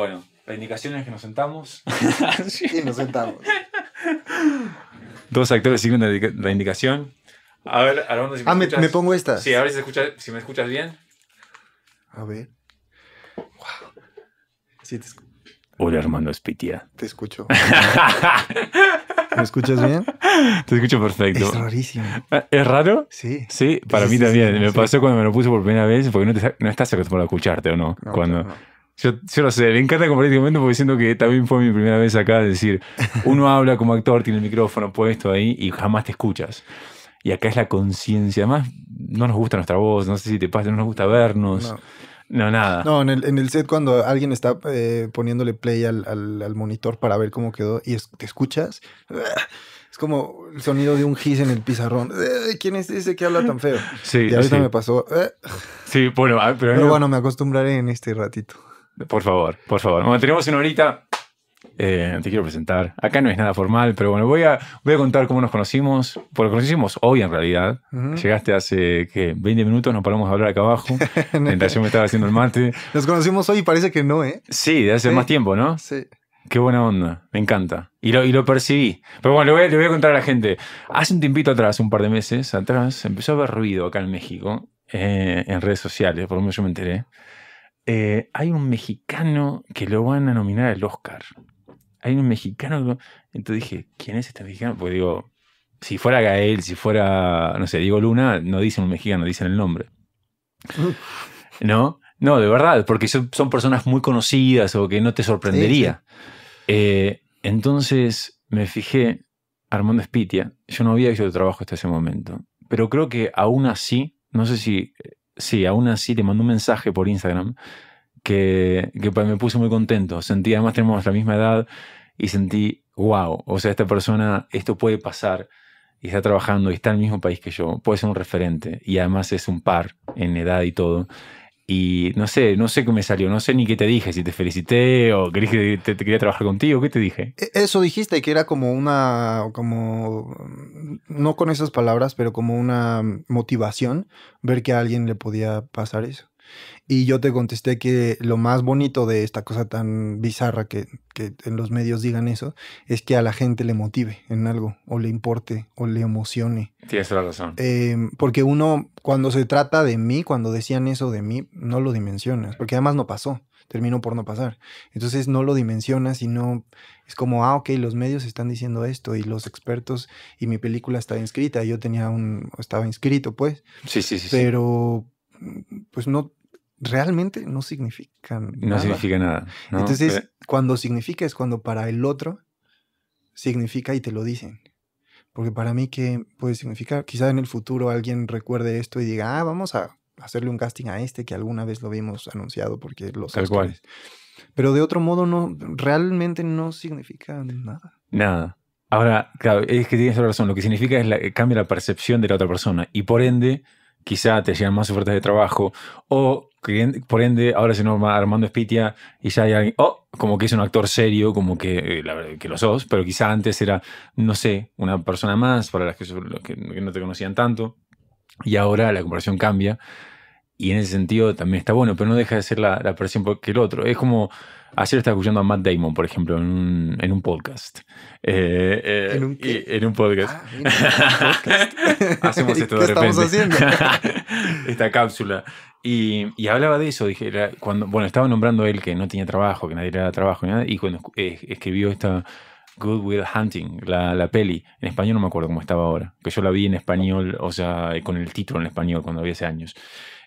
Bueno, la indicación es que nos sentamos. y nos sentamos. Dos actores siguen la indicación. A ver, Armando, si me Ah, me, pongo esta. Sí, a ver si, me escuchas bien. A ver. Wow. Sí, te, pitia. Hola, Armando Espitia. te escucho. ¿Me escuchas bien? Te escucho perfecto. Es rarísimo. ¿Eh, ¿Es raro? Sí. Sí, para mí también. me pasó cuando me lo puse por primera vez, porque no, estás acostumbrado a escucharte, ¿o no? cuando, yo, lo sé, me encanta compartir este momento porque siento que también fue mi primera vez acá, es decir, uno habla como actor, tiene el micrófono puesto ahí y jamás te escuchas. Y acá es la conciencia, además no nos gusta nuestra voz, no sé si te pasa, no nos gusta vernos. No. nada. No, en el, en el set cuando alguien está eh, poniéndole play al, al, monitor para ver cómo quedó y te escuchas, es como el sonido de un gis en el pizarrón. Eh, ¿Quién es ese que habla tan feo? Sí. Y ahorita me pasó. Eh". Sí, bueno, ah, pero, pero bueno, me acostumbraré en este ratito. Por favor, por favor. Bueno, tenemos una horita. Eh, te quiero presentar. Acá no es nada formal, pero bueno, voy a, voy a contar cómo nos conocimos. Porque nos conocimos hoy en realidad. Llegaste hace ¿qué? 20 minutos, nos paramos a hablar acá abajo. mientras yo me estaba haciendo el mate. Nos conocimos hoy y parece que no, ¿eh? Sí, de hace más tiempo, ¿no? Sí. Qué buena onda, me encanta. Y lo, y lo percibí. Pero bueno, le voy, a, contar a la gente. Hace un tiempito atrás, un par de meses atrás, empezó a haber ruido acá en México, eh, en redes sociales, por lo menos yo me enteré. Eh, hay un mexicano que lo van a nominar al Oscar. Hay un mexicano Entonces dije, ¿quién es este mexicano? Porque digo, si fuera Gael, si fuera, no sé, Diego Luna, no dicen un mexicano, dicen el nombre. ¿No? No, de verdad, porque son, personas muy conocidas o que no te sorprendería. Eh, entonces me fijé, Armando Espitia, yo no había hecho de trabajo hasta ese momento, pero creo que aún así, no sé si sí, aún así te mandó un mensaje por Instagram que, me puso muy contento. Sentí, además tenemos la misma edad y sentí, wow, o sea, esta persona, esto puede pasar y está trabajando y está en el mismo país que yo, puede ser un referente y además es un par en edad y todo. Y no sé, no sé qué me salió, no sé ni qué te dije, si te felicité o quería, te, te, quería trabajar contigo, ¿qué te dije? E, eso dijiste, que era como una, como, no con esas palabras, pero como una motivación, ver que a alguien le podía pasar eso. Y yo te contesté que lo más bonito de esta cosa tan bizarra que, que en los medios digan eso es que a la gente le motive en algo, o le importe, o le emocione. Tienes la razón. Em, porque uno, cuando se trata de mí, cuando decían eso de mí, no lo dimensionas, porque además no pasó terminó por no pasar. Entonces no lo dimensionas y no es como, ah, ok, los medios están diciendo esto y los expertos y mi película está inscrita, yo tenía un, estaba inscrito pues. Sí, sí, sí. Pero pues no, realmente no significan no nada. No significa nada. Entonces, cuando significa es cuando para el otro significa y te lo dicen. Porque para mí, ¿qué puede significar? Quizá en el futuro alguien recuerde esto y diga, ah, vamos a hacerle un casting a este que alguna vez lo vimos anunciado porque los... Tal cual. Pero de otro modo, no, realmente no significa nada. Nada. Ahora, claro, es que tienes razón. Lo que significa es la, eh, cambia la percepción de la otra persona y por ende quizá te llegan más ofertas de trabajo o por ende, ahora se nos Armando Espitia y ya hay alguien, oh, como que es un actor serio, como que, eh, que lo sos, pero quizá antes era, no sé, una persona más para las que, que no te conocían tanto. Y ahora la comparación cambia y en ese sentido también está bueno, pero no deja de ser la, la presión que el otro. Es como, ayer estaba escuchando a Matt Damon, por ejemplo, en un, en un podcast. Eh, eh, ¿En, un podcast. Ah, Hacemos esto de repente. estamos haciendo? Esta cápsula. Y, y, hablaba de eso, dije, cuando, bueno, estaba nombrando él que no tenía trabajo, que nadie le daba trabajo, nada, y cuando eh, escribió esta... Good Will Hunting, la, la, peli. En español no me acuerdo cómo estaba ahora. Que yo la vi en español, o sea, con el título en español cuando había hace años.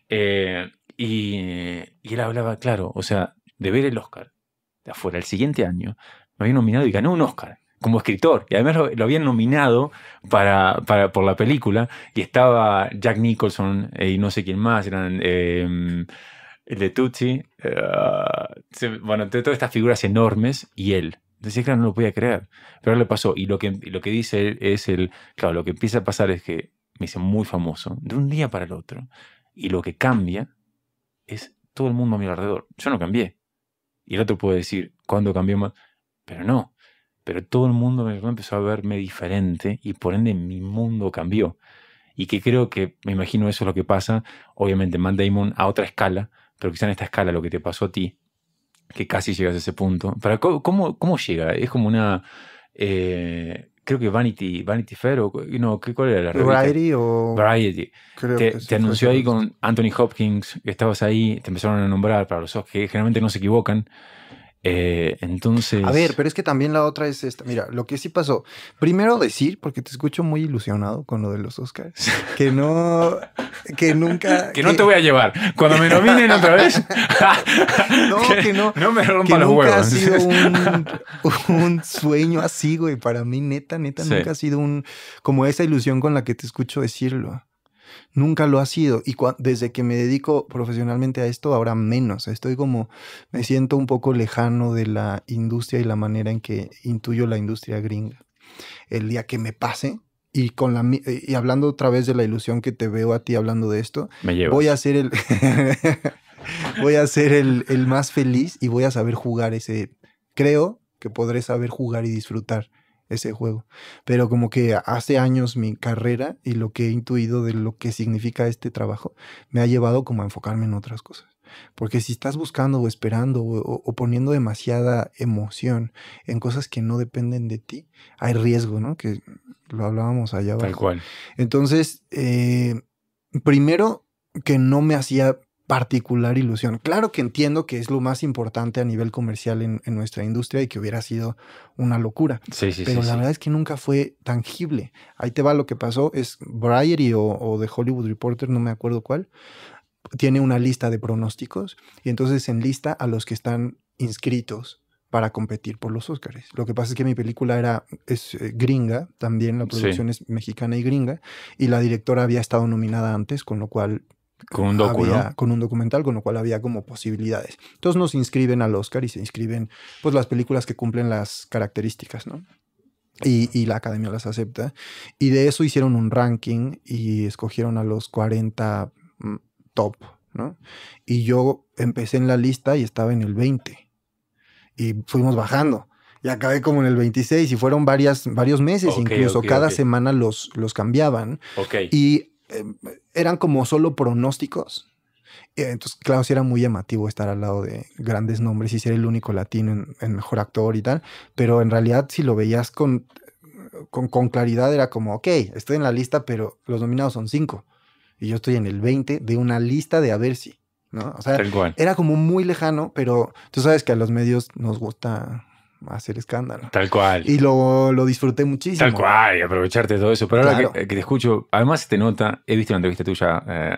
Eh, y, él hablaba, claro, o sea, de ver el Oscar de afuera el siguiente año, lo había nominado y ganó un Oscar como escritor. Y además lo, habían nominado para, para, por la película y estaba Jack Nicholson eh, y no sé quién más, eran... Em, el de Tucci ah, bueno, entre todas estas figuras enormes y él. Entonces, que no lo podía creer. Pero le pasó. Y lo que, lo que dice él es el. Claro, lo que empieza a pasar es que me hice muy famoso de un día para el otro. Y lo que cambia es todo el mundo a mi alrededor. Yo no cambié. Y el otro puede decir, ¿cuándo cambió más? Pero no. Pero todo el mundo empezó a verme diferente y por ende mi mundo cambió. Y que creo que, me imagino, eso es lo que pasa, obviamente, Matt Damon a otra escala, pero quizá en esta escala lo que te pasó a ti, que casi llegas a ese punto. Pero ¿cómo, cómo, llega? Es como una... Eh, creo que Vanity, Vanity Fair o no, ¿cuál era la Variety o Variety. te, que te anunció ahí con Anthony Hopkins, que estabas ahí, te empezaron a nombrar para los ojos que generalmente no se equivocan entonces. Eh, a ver, pero es que también la otra es esta. Mira, lo que sí pasó. Primero decir, porque te escucho muy ilusionado con lo de los Oscars, que no, que nunca. que, no te voy a llevar. Cuando me nominen otra vez. no, que, no. me rompa que nunca Ha sido un, sueño así, güey. Para mí, neta, neta, nunca ha sido un. Como esa ilusión con la que te escucho decirlo. Nunca lo ha sido. Y desde que me dedico profesionalmente a esto, ahora menos. Estoy como, me siento un poco lejano de la industria y la manera en que intuyo la industria gringa. El día que me pase, y con la y hablando otra vez de la ilusión que te veo a ti hablando de esto, voy a ser el voy a ser el, el, más feliz y voy a saber jugar ese creo que podré saber jugar y disfrutar ese juego. Pero como que hace años mi carrera y lo que he intuido de lo que significa este trabajo me ha llevado como a enfocarme en otras cosas. Porque si estás buscando o esperando o, poniendo demasiada emoción en cosas que no dependen de ti, hay riesgo, ¿no? Que lo hablábamos allá Tal cual. Entonces, eh, primero que no me hacía particular ilusión. Claro que entiendo que es lo más importante a nivel comercial en, nuestra industria y que hubiera sido una locura. Pero la verdad es que nunca fue tangible. Ahí te va lo que pasó. Es Variety o, o The Hollywood Reporter, no me acuerdo cuál, tiene una lista de pronósticos y entonces enlista a los que están inscritos para competir por los Oscars. Lo que pasa es que mi película era es eh, gringa, también la producción es mexicana y gringa, y la directora había estado nominada antes, con lo cual con un, documental, con lo cual había como posibilidades. Entonces nos inscriben al Oscar y se inscriben pues las películas que cumplen las características, ¿no? Y, la academia las acepta. Y de eso hicieron un ranking y escogieron a los 40 mm, top, ¿no? Y yo empecé en la lista y estaba en el 20. Y fuimos bajando. Y acabé como en el 26 y fueron varias, varios meses, incluso cada semana los, los cambiaban. Y Em, eran como solo pronósticos. Entonces, claro, sí era muy llamativo estar al lado de grandes nombres y ser el único latino en, mejor actor y tal, pero en realidad si lo veías con, con, con, claridad era como, ok, estoy en la lista, pero los nominados son cinco y yo estoy en el 20 de una lista de a ver si, ¿no? O sea, era como muy lejano, pero tú sabes que a los medios nos gusta hacer escándalo. Tal cual. Y lo, disfruté muchísimo. Tal cual, y aprovecharte de todo eso. Pero ahora eh, que, te escucho, además te nota, he visto una entrevista tuya eh,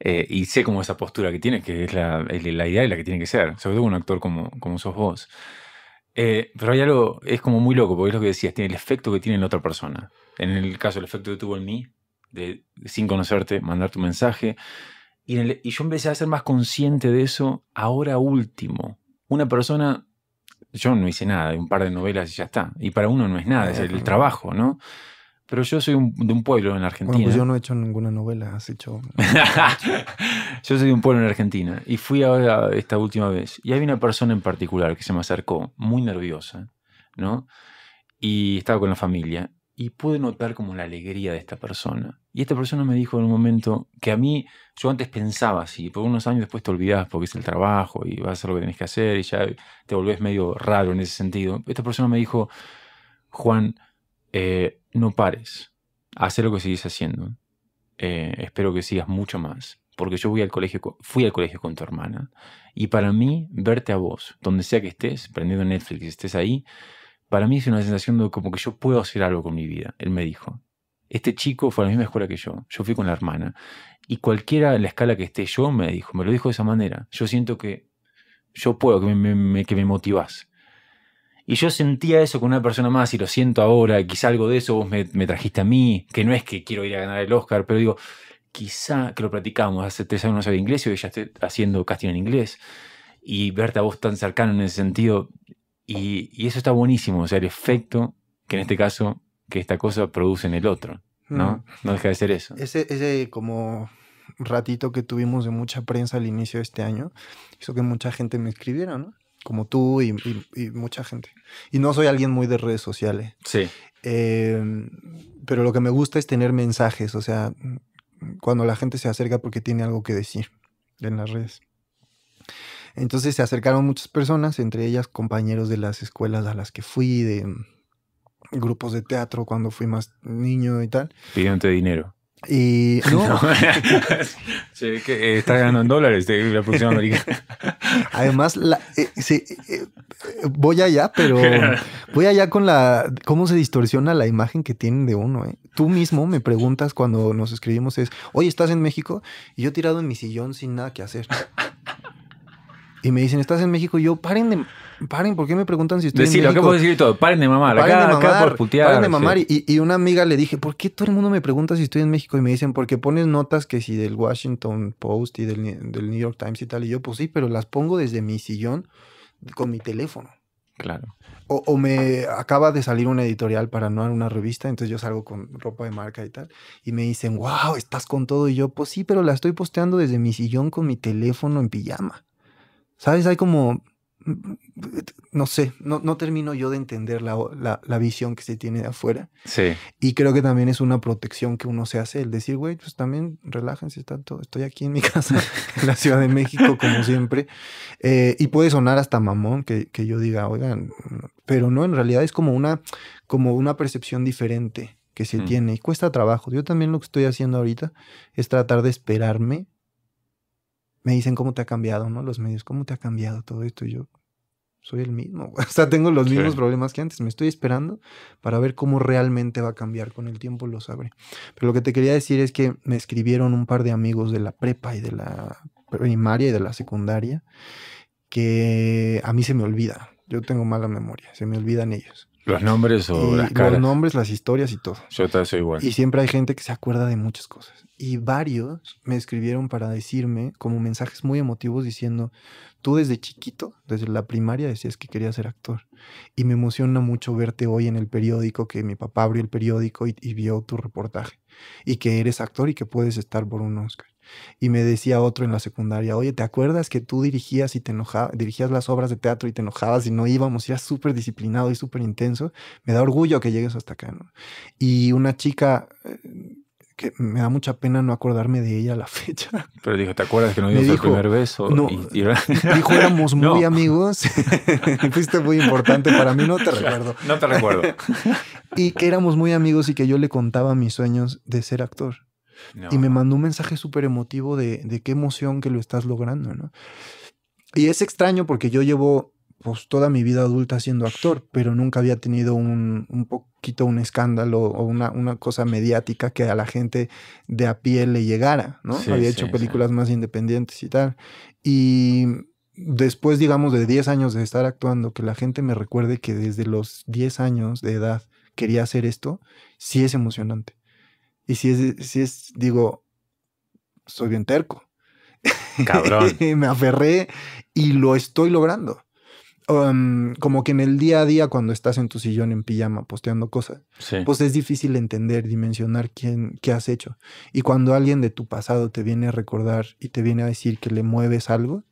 eh, y sé como esa postura que tienes, que es la, idea y la que tiene que ser, sobre todo un actor como, como sos vos. pero hay algo, es como muy loco, porque es lo que decías, tiene el efecto que tiene en la otra persona. En el caso, el efecto que tuvo en mí, de, sin conocerte, mandar tu mensaje. Y, y yo empecé a ser más consciente de eso ahora último. Una persona yo no hice nada, un par de novelas y ya está. Y para uno no es nada, es eh, el eh. trabajo, ¿no? Pero yo soy de un pueblo en Argentina. Pues yo no he hecho ninguna novela, has hecho. yo soy de un pueblo en Argentina y fui ahora esta última vez. Y había una persona en particular que se me acercó, muy nerviosa, ¿no? Y estaba con la familia y pude notar como la alegría de esta persona. Y esta persona me dijo en un momento que a mí, yo antes pensaba así, por unos años después te olvidas porque es el trabajo y vas a hacer lo que tenés que hacer y ya te volvés medio raro en ese sentido. Esta persona me dijo, Juan, eh, no pares, haz lo que sigues haciendo. Eh, espero que sigas mucho más, porque yo fui al colegio con tu hermana y para mí verte a vos, donde sea que estés, prendiendo Netflix, estés ahí, para mí es una sensación de como que yo puedo hacer algo con mi vida, él me dijo. Este chico fue a la misma escuela que yo, yo fui con la hermana. Y cualquiera en la escala que esté yo me dijo, me lo dijo de esa manera. Yo siento que yo puedo, que me, motivás. Y yo sentía eso con una persona más y lo siento ahora, quizá algo de eso vos me, trajiste a mí, que no es que quiero ir a ganar el Oscar, pero digo, quizá que lo platicamos, hace tres años no sabía inglés y hoy ya estoy haciendo casting en inglés, y verte a vos tan cercano en ese sentido, y, y eso está buenísimo, o sea, el efecto, que en este caso que esta cosa produce en el otro, ¿no? Mm. No deja de ser eso. Ese, ese como ratito que tuvimos de mucha prensa al inicio de este año hizo que mucha gente me escribiera, ¿no? Como tú y, mucha gente. Y no soy alguien muy de redes sociales. Sí. Em, pero lo que me gusta es tener mensajes, o sea, cuando la gente se acerca porque tiene algo que decir en las redes. Entonces se acercaron muchas personas, entre ellas compañeros de las escuelas a las que fui, de grupos de teatro cuando fui más niño y tal. Pidiéndote dinero. Y no. se ve que eh, está ganando en dólares de la producción americana. Además, la, eh, eh, voy allá, pero voy allá con la. ¿Cómo se distorsiona la imagen que tienen de uno? Tú mismo me preguntas cuando nos escribimos: es, Oye, ¿estás en México? Y yo tirado en mi sillón sin nada que hacer. Y me dicen, ¿estás en México? Y yo, paren de. Paren, ¿por qué me preguntan si estoy en México? lo que puedo decir y todo? Paren de mamar. Paren acá, de mamar, por putear. Paren de mamar. Y, una amiga le dije, ¿por qué todo el mundo me pregunta si estoy en México? Y me dicen, porque pones notas que si del Washington Post y del, New York Times y tal. Y yo, pues sí, pero las pongo desde mi sillón con mi teléfono. Claro. O, me acaba de salir una editorial para no una revista, entonces yo salgo con ropa de marca y tal, y me dicen, wow, estás con todo. Y yo, pues sí, pero la estoy posteando desde mi sillón con mi teléfono en pijama. ¿Sabes? Hay como, mm, no sé, no, no termino yo de entender la, la, visión que se tiene de afuera. Sí. Y creo que también es una protección que uno se hace, el decir, güey, pues también relájense tanto, estoy aquí en mi casa, en la Ciudad de México, como siempre. Eh, y puede sonar hasta mamón que, que, yo diga, oigan, pero no, en realidad es como una, como una percepción diferente que se mm. tiene y cuesta trabajo. Yo también lo que estoy haciendo ahorita es tratar de esperarme me dicen cómo te ha cambiado, ¿no? Los medios, cómo te ha cambiado todo esto. Y yo soy el mismo, o sea, tengo los mismos problemas que antes. Me estoy esperando para ver cómo realmente va a cambiar. Con el tiempo lo sabré. Pero lo que te quería decir es que me escribieron un par de amigos de la prepa y de la primaria y de la secundaria que a mí se me olvida. Yo tengo mala memoria, se me olvidan ellos. Los nombres o las Los nombres, las historias y todo. Yo te soy igual. Y siempre hay gente que se acuerda de muchas cosas. Y varios me escribieron para decirme, como mensajes muy emotivos, diciendo: Tú desde chiquito, desde la primaria, decías que querías ser actor. Y me emociona mucho verte hoy en el periódico, que mi papá abrió el periódico y vio tu reportaje. Y que eres actor y que puedes estar por un Oscar. Y me decía otro en la secundaria, oye, ¿te acuerdas que tú dirigías y te enojabas, dirigías las obras de teatro y te enojabas y no íbamos? Y eras súper disciplinado y súper intenso. Me da orgullo que llegues hasta acá, Y una chica eh, que me da mucha pena no acordarme de ella a la fecha. Pero dijo, ¿te acuerdas que no dimos el primer beso? No, dijo, éramos muy amigos. Fuiste muy importante para mí, no te recuerdo. No te recuerdo. y que éramos muy amigos y que yo le contaba mis sueños de ser actor. Y me mandó un mensaje súper emotivo de, qué emoción que lo estás logrando, ¿no? Y es extraño porque yo llevo pues toda mi vida adulta siendo actor, pero nunca había tenido un, poquito un escándalo o una, cosa mediática que a la gente de a pie le llegara, ¿no? había hecho películas más independientes y tal. Y después, digamos, de 10 años de estar actuando, que la gente me recuerde que desde los 10 años de edad quería hacer esto, sí es emocionante. Y si es, si es digo, soy bien terco. Cabrón. me aferré y lo estoy logrando. Um, como que en el día a día, cuando estás en tu sillón en pijama posteando cosas, pues es difícil entender, dimensionar quién, qué has hecho. Y cuando alguien de tu pasado te viene a recordar y te viene a decir que le mueves algo,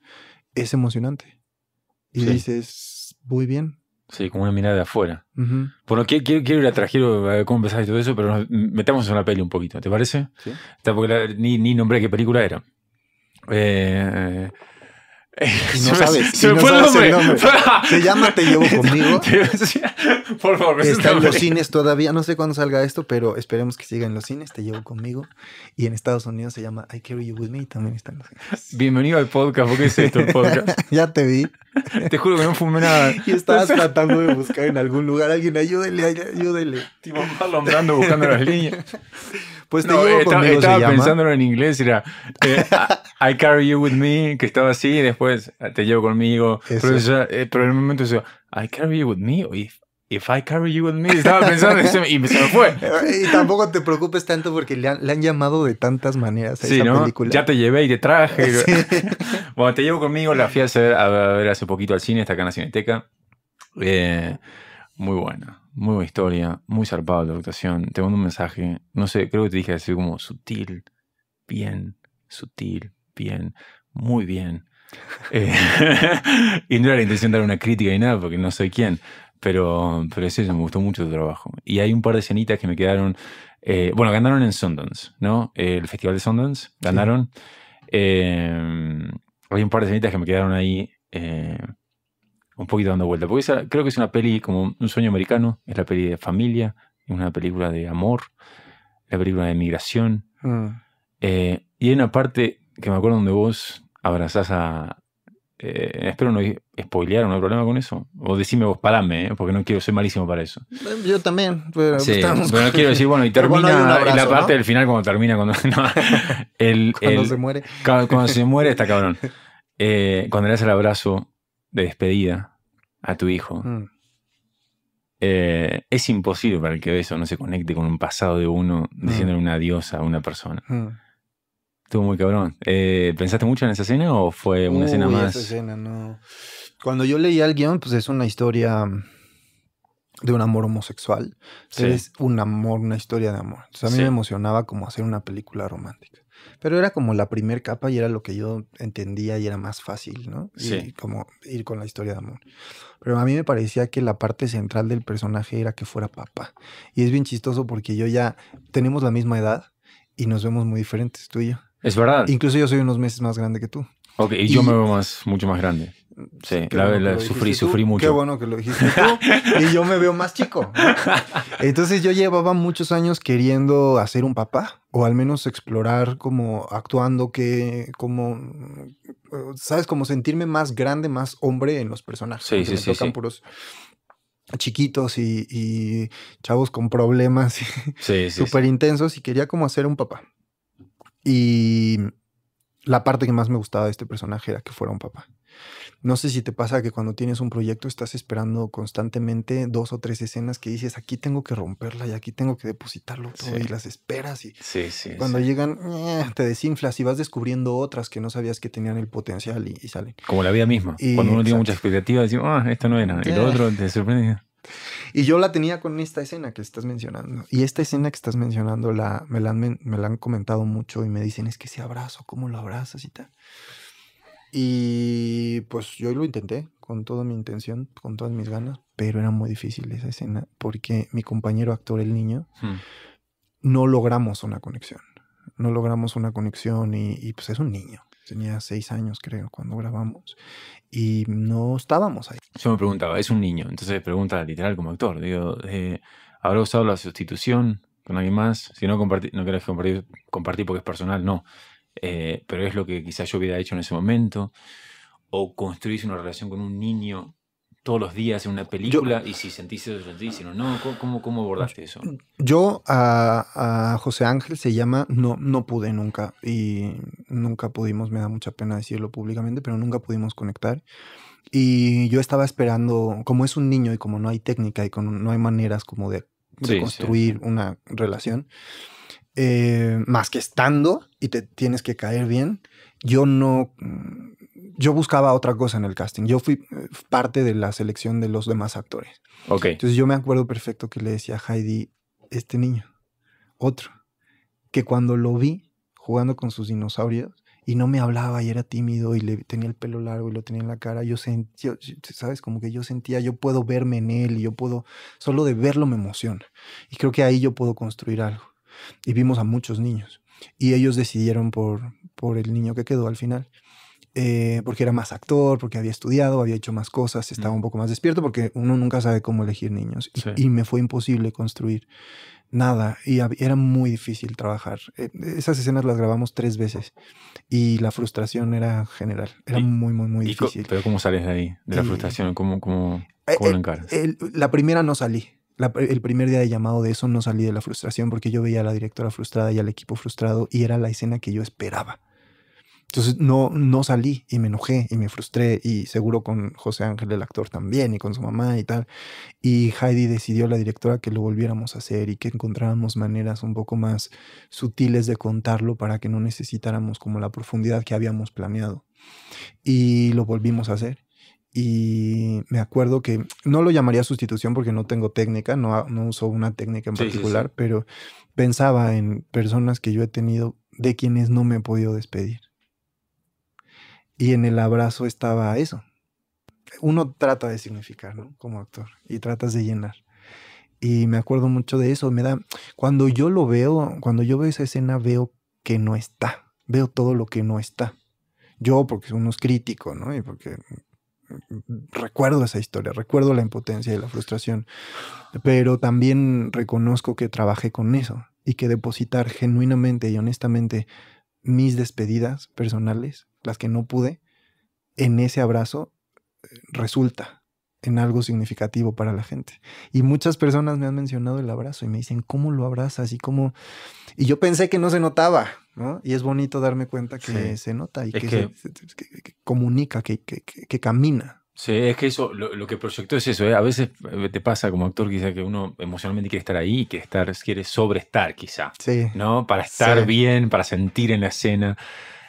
es emocionante. Y dices, muy bien, Sí, como una mirada de afuera. Por Bueno, quiero, ir a Trajero a ver cómo todo eso, pero nos metamos en la peli un poquito, ¿te parece? Sí. ni, ni nombré qué película era. eh, no sabes. Se fue el nombre. Se llama Te llevo conmigo. Por Está en los cines todavía. No sé cuándo salga esto, pero esperemos que siga en los cines. Te llevo conmigo. Y en Estados Unidos se llama I Carry You With Me. Y también está en los cines. Bienvenido al podcast. ¿Por qué es esto el podcast? ya te vi. Te juro que no fumé nada. Y estabas tratando de buscar en algún lugar. Alguien, ayúdele, ayúdele. Tipo, alumbrando, buscando las líneas. Pues te llevo estaba pensándolo en inglés, era eh, I carry you with me, que estaba así, y después ah, te llevo conmigo. Eh, pero, en un momento decía, I carry you with me, o if, if I carry you with me, estaba pensando y se me fue. Y tampoco te preocupes tanto porque le han, llamado de tantas maneras a esa película. Ya te llevé y te traje. bueno, te llevo conmigo, la fui a, a ver hace poquito al cine, está acá en la Cineteca. Eh, muy buena muy buena historia, muy zarpado la actuación. Te mando un mensaje, no sé, creo que te dije así como sutil, bien, sutil, bien, muy bien. Eh, y no era la intención de dar una crítica ni nada, porque no soy quién, pero, pero es eso, me gustó mucho tu trabajo. Y hay un par de escenitas que me quedaron. Eh, bueno, ganaron en Sundance, ¿no? el Festival de Sundance, ganaron. Eh, hay un par de escenitas que me quedaron ahí un poquito dando vuelta. Porque creo que es una peli como un sueño americano, es la peli de familia, es una película de amor, la película de migración. Ah. Eh, y hay una parte que me acuerdo donde vos abrazás a. Eh, espero no spoilear, no hay problema con eso. O decime vos, parame, eh, porque no quiero, ser malísimo para eso. Yo también, pero, no quiero decir, bueno, y termina la parte del final cuando termina, cuando, se muere. Cuando, se muere está cabrón. cuando le das el abrazo de despedida a tu hijo. Mm. Eh, es imposible para el que ve eso no se conecte con un pasado de uno diciéndole mm. un adiós a una persona. Mm. Estuvo muy cabrón. Eh, ¿Pensaste mucho en esa escena o fue una escena más? Esa escena, no. Cuando yo leía el guión, pues es una historia de un amor homosexual. Es un amor, una historia de amor. Entonces a mí me emocionaba como hacer una película romántica. Pero era como la primer capa y era lo que yo entendía y era más fácil, ¿no? Sí. como ir con la historia de amor. Pero a mí me parecía que la parte central del personaje era que fuera papá. Y es bien chistoso porque yo ya tenemos la misma edad y nos vemos muy diferentes, tú y yo. Es verdad. Incluso yo soy unos meses más grande que tú. Ok, y, yo me veo más, mucho más grande. Sí, la, sufrí, sufrí mucho. Qué bueno que lo dijiste tú. y yo me veo más chico. Entonces yo llevaba muchos años queriendo hacer un papá o al menos explorar como actuando que como mm, sabes como sentirme más grande más hombre en los personajes sí, sí, me tocan puros chiquitos y, y, chavos con problemas súper intensos y quería como hacer un papá y la parte que más me gustaba de este personaje era que fuera un papá no sé si te pasa que cuando tienes un proyecto estás esperando constantemente dos o tres escenas que dices, aquí tengo que romperla y aquí tengo que depositarlo todo y las esperas y cuando llegan eh, te desinflas y vas descubriendo otras que no sabías que tenían el potencial y, salen. Como la vida misma. cuando uno tiene mucha expectativa, decimos, ah, esto no era. Y lo otro te sorprende. Y yo la tenía con esta escena que estás mencionando. Y esta escena que estás mencionando la, me, la me la han comentado mucho y me dicen, es que ese abrazo, ¿cómo lo abrazas y tal? Y pues yo lo intenté con toda mi intención, con todas mis ganas, pero era muy difícil esa escena porque mi compañero actor, el niño, hmm. no logramos una conexión. No logramos una conexión y, pues es un niño. Tenía seis años, creo, cuando grabamos. Y no estábamos ahí. Yo me preguntaba, es un niño. Entonces pregunta literal como actor. Digo, eh, ¿habrá usado la sustitución con alguien más? Si no, no querés compartir, compartir porque es personal, no. Eh, pero es lo que quizás yo hubiera hecho en ese momento, o construirse una relación con un niño todos los días en una película y si sentís eso, sentís, no, ¿cómo, cómo abordaste eso? Yo a, José Ángel se llama No, no pude nunca y nunca pudimos, me da mucha pena decirlo públicamente, pero nunca pudimos conectar. Y yo estaba esperando, como es un niño y como no hay técnica y no hay maneras como de, construir una relación, eh, más que estando y te tienes que caer bien, yo no, yo buscaba otra cosa en el casting. Yo fui eh, parte de la selección de los demás actores. Ok. Entonces yo me acuerdo perfecto que le decía a Heidi, este niño, otro, que cuando lo vi jugando con sus dinosaurios y no me hablaba y era tímido y le tenía el pelo largo y lo tenía en la cara, yo sentía, sabes, como que yo sentía, yo puedo verme en él y yo puedo, solo de verlo me emociona. Y creo que ahí yo puedo construir algo y vimos a muchos niños. Y ellos decidieron por, por el niño que quedó al final. Eh, porque era más actor, porque había estudiado, había hecho más cosas, estaba un poco más despierto, porque uno nunca sabe cómo elegir niños. Y, me fue imposible construir nada. Y era muy difícil trabajar. Eh, esas escenas las grabamos tres veces. Y la frustración era general. Era muy, muy, muy difícil. ¿Pero cómo sales de ahí? De la frustración, ¿cómo, cómo, eh, cómo lo encaras? la primera no salí el primer día de llamado de eso no salí de la frustración porque yo veía a la directora frustrada y al equipo frustrado y era la escena que yo esperaba. Entonces no, no salí y me enojé y me frustré y seguro con José Ángel el actor también y con su mamá y tal. Y Heidi decidió la directora que lo volviéramos a hacer y que encontráramos maneras un poco más sutiles de contarlo para que no necesitáramos como la profundidad que habíamos planeado. Y lo volvimos a hacer y me acuerdo que no lo llamaría sustitución porque no tengo técnica, no, no uso una técnica en particular, pero pensaba en personas que yo he tenido de quienes no me he podido despedir. Y en el abrazo estaba eso. Uno trata de significar, ¿no? Como actor, y tratas de llenar. Y me acuerdo mucho de eso. Me da. Cuando yo lo veo, cuando yo veo esa escena, veo que no está. Veo todo lo que no está. Yo, porque uno unos crítico, ¿no? Y porque recuerdo esa historia, recuerdo la impotencia y la frustración, pero también reconozco que trabajé con eso y que depositar genuinamente y honestamente mis despedidas personales, las que no pude, en ese abrazo eh, resulta, en algo significativo para la gente. Y muchas personas me han mencionado el abrazo y me dicen, ¿cómo lo abrazas? Y cómo... Y yo pensé que no se notaba, ¿no? Y es bonito darme cuenta que se nota y que, comunica, que, que camina. Sí, es que eso, lo, que proyectó es eso. ¿eh? A veces eh, te pasa como actor, quizá que uno emocionalmente quiere estar ahí, quiere estar, quiere sobreestar, quizá. Sí. ¿No? Para estar bien, para sentir en la escena.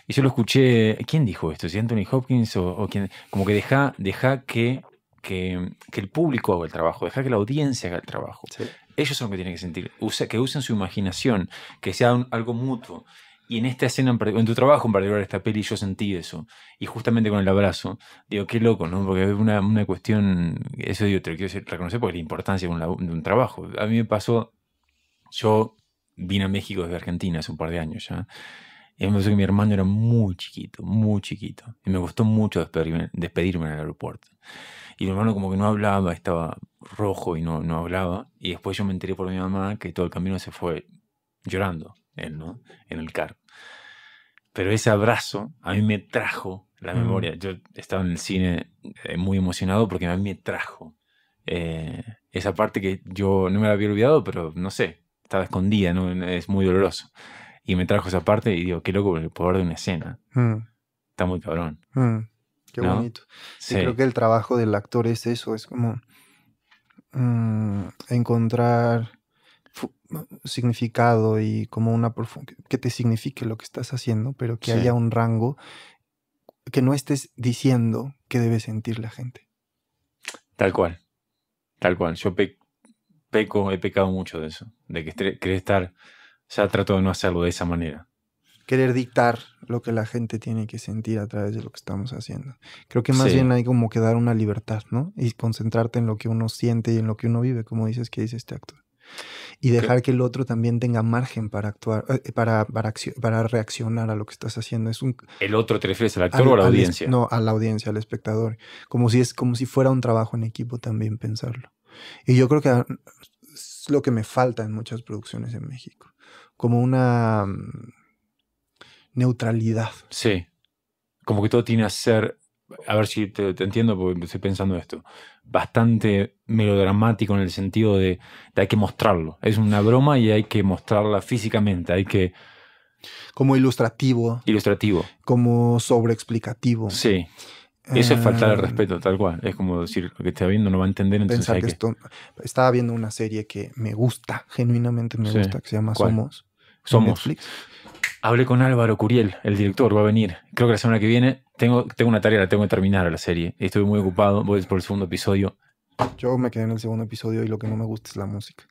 Y yo lo escuché. ¿Quién dijo esto? ¿Si Anthony Hopkins o, o quién? Como que deja, deja que que, el público haga el trabajo, dejar que la audiencia haga el trabajo. Ellos son los que tienen que sentir, que usen su imaginación, que sea algo mutuo. Y en esta escena, en, tu trabajo en particular, esta peli, yo sentí eso. Y justamente con el abrazo, digo, qué loco, ¿no? Porque es una, cuestión, eso digo, te lo quiero reconocer porque la importancia de un, trabajo. A mí me pasó, yo vine a México desde Argentina hace un par de años ya. Y me pasó que mi hermano era muy chiquito, muy chiquito. Y me gustó mucho despedirme en el aeropuerto. Y mi hermano como que no hablaba, estaba rojo y no, no hablaba. Y después yo me enteré por mi mamá que todo el camino se fue llorando, él, ¿no? En el carro. Pero ese abrazo a mí me trajo la mm. memoria. Yo estaba en el cine eh, muy emocionado porque a mí me trajo eh, esa parte que yo no me la había olvidado, pero no sé, estaba escondida, ¿no? es muy doloroso. Y me trajo esa parte y digo, qué loco el poder de una escena. Mm. Está muy cabrón. Mm. Qué bonito. creo que el trabajo del actor es eso, es como mm, encontrar significado y como una que te signifique lo que estás haciendo, pero que haya un rango que no estés diciendo que debe sentir la gente. Tal cual, tal cual. Yo peco, he pecado mucho de eso, de que querer estar, sea trato de no hacerlo de esa manera. Querer dictar lo que la gente tiene que sentir a través de lo que estamos haciendo. Creo que más bien hay como que dar una libertad, ¿no? Y concentrarte en lo que uno siente y en lo que uno vive, como dices que dice este actor. Y dejar que el otro también tenga margen para actuar, eh, para, para, reaccionar a lo que estás haciendo. Es un, ¿El otro te refieres al actor o a la audiencia? no, a la audiencia, al espectador. Como si, es, como si fuera un trabajo en equipo también pensarlo. Y yo creo que ah, es lo que me falta en muchas producciones en México. Como una mm, neutralidad. Sí. Como que todo tiene que ser, a ver si te, entiendo porque estoy pensando esto, bastante melodramático en el sentido de, hay que mostrarlo. Es una broma y hay que mostrarla físicamente, hay que... Como ilustrativo. Ilustrativo. Como sobreexplicativo. Sí. Eso es faltar el respeto, tal cual. Es como decir, lo que está viendo no va a entender, entonces hay que... Esto... Estaba viendo una serie que me gusta, genuinamente me gusta, que se llama Somos. Somos. Netflix. Hablé con Álvaro Curiel, el director, va a venir. Creo que la semana que viene. Tengo, tengo una tarea, la tengo que terminar la serie. Estoy muy ocupado, voy por el segundo episodio. Yo me quedé en el segundo episodio y lo que no me gusta es la música.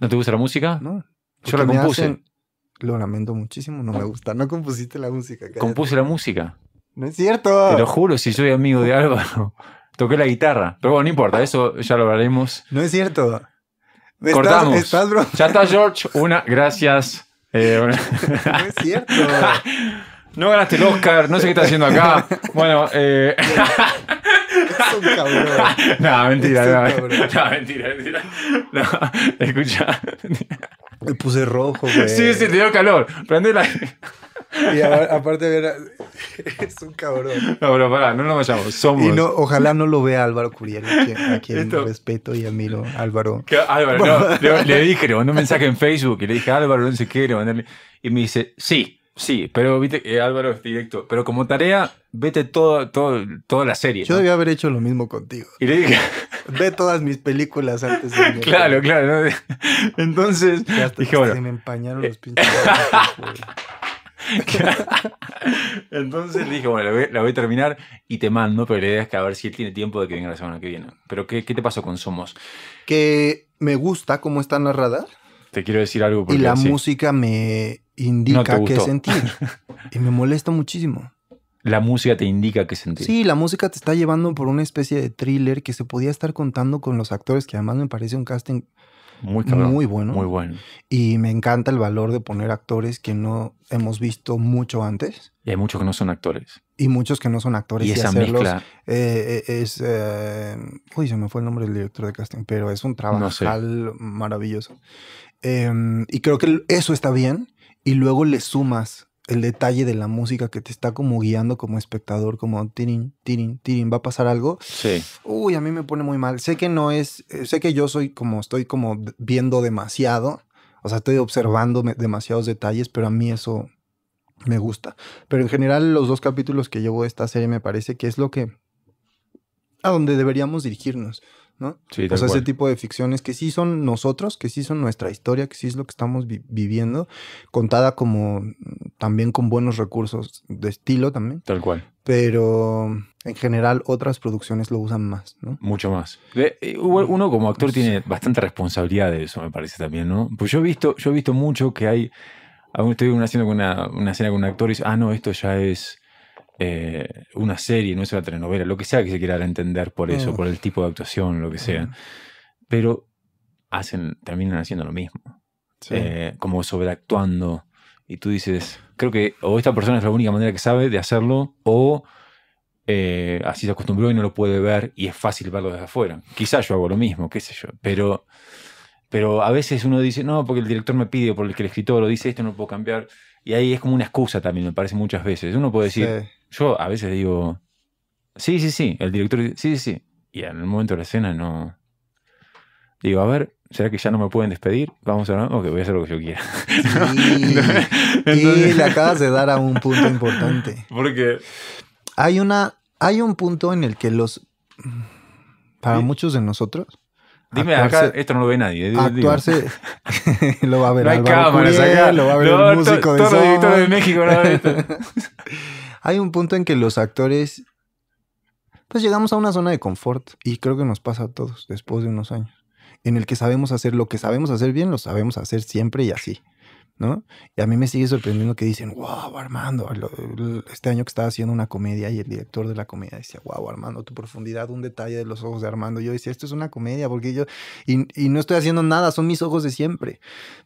¿No te gusta la música? No. Yo la compuse. Lo lamento muchísimo, no me gusta. No compusiste la música. Compuse la música. No es cierto. Te lo juro, si soy amigo de Álvaro. Toqué la guitarra. Pero bueno, no importa, eso ya lo hablaremos. No es cierto. Cortamos. Estás, ya está, George. Una, gracias. Eh, no es cierto. no ganaste el Oscar, no sé qué estás haciendo acá. Bueno, eh... Es un cabrón. No, mentira, es un no, cabrón. no, mentira, mentira. No, escucha. Me puse rojo, güey. Sí, sí, te dio calor. Prende la. Y aparte, de es un cabrón. No, pero no lo vayamos, somos. Y no, ojalá no lo vea Álvaro Curiel, a quien, Esto... respeto y admiro, Álvaro. Álvaro, no, le, dije, le mandé un mensaje en Facebook y le dije, Álvaro, no sé qué, le mandé Y me dice, sí, sí, pero viste Álvaro es directo. Pero como tarea, vete toda la serie. Yo debía haber hecho lo mismo contigo. Y le dije, ve todas mis películas antes de Claro, claro. Entonces, dije, Se me empañaron los pinches. Entonces dije, bueno, la voy, a terminar y te mando, pero la idea es que a ver si él tiene tiempo de que venga la semana que viene. Pero, ¿qué, te pasó con Somos? Que me gusta cómo está narrada. Te quiero decir algo. y la música me indica qué sentir. y me molesta muchísimo. La música te indica qué sentir. Sí, la música te está llevando por una especie de thriller que se podía estar contando con los actores, que además me parece un casting muy, bueno. Muy bueno. Y me encanta el valor de poner actores que no hemos visto mucho antes. Y hay muchos que no son actores. Y muchos que no son actores. Y, hacerlos, eh, eh, es. Eh, uy, se me fue el nombre del director de casting, pero es un trabajo maravilloso. Em, y creo que eso está bien. Y luego le sumas el detalle de la música que te está como guiando como espectador, como tirin, tirin, tirin, va a pasar algo. Sí. Uy, a mí me pone muy mal. Sé que no es, eh, sé que yo soy como, estoy como viendo demasiado, o sea, estoy observando demasiados detalles, pero a mí eso me gusta. Pero en general los dos capítulos que llevo de esta serie me parece que es lo que, a donde deberíamos dirigirnos. ¿no? o sea, ese tipo de ficciones que sí son nosotros, que sí son nuestra historia, que sí es lo que estamos viviendo, contada como mm, también con buenos recursos de estilo también. Tal cual. Pero en general otras producciones lo usan más, ¿no? Mucho más. Eh, uno como actor tiene bastante responsabilidad de eso, me parece también, ¿no? Pues yo he visto, yo he visto mucho que hay, aún estoy haciendo una, una escena con un actor y dice, ah, no, esto ya es eh, una serie, no es una telenovela, lo que sea que se quiera entender por eso, por el tipo de actuación, lo que sea. Pero hacen, terminan haciendo lo mismo. Eh, como sobreactuando. Y tú dices, creo que o esta persona es la única manera que sabe de hacerlo, o eh, así se acostumbró y no lo puede ver y es fácil verlo desde afuera. Quizás yo hago lo mismo, qué sé yo, pero, pero a veces uno dice, no, porque el director me pide, porque el escritor lo dice, esto no puedo cambiar. Y ahí es como una excusa también, me parece muchas veces. Uno puede decir, yo a veces digo, sí, sí, sí, el director dice, sí, sí, sí. Y en el momento de la escena no... Digo, a ver, ¿será que ya no me pueden despedir? Vamos a ver, ok, voy a hacer lo que yo quiera. Sí. y le acabas de dar a un punto importante. Porque... Hay una... Hay un punto en el que los... Para muchos de nosotros, Dime, acá esto no lo ve nadie. Actuarse lo va a ver no hay Lo va a ver el músico de de México Hay un punto en que los actores pues llegamos a una zona de confort y creo que nos pasa a todos después de unos años en el que sabemos hacer lo que sabemos hacer bien, lo sabemos hacer siempre y así. ¿no? Y a mí me sigue sorprendiendo que dicen, wow, Armando, este año que estaba haciendo una comedia y el director de la comedia decía, wow, Armando, tu profundidad, un detalle de los ojos de Armando. Yo decía, esto es una comedia, porque yo, y, no estoy haciendo nada, son mis ojos de siempre.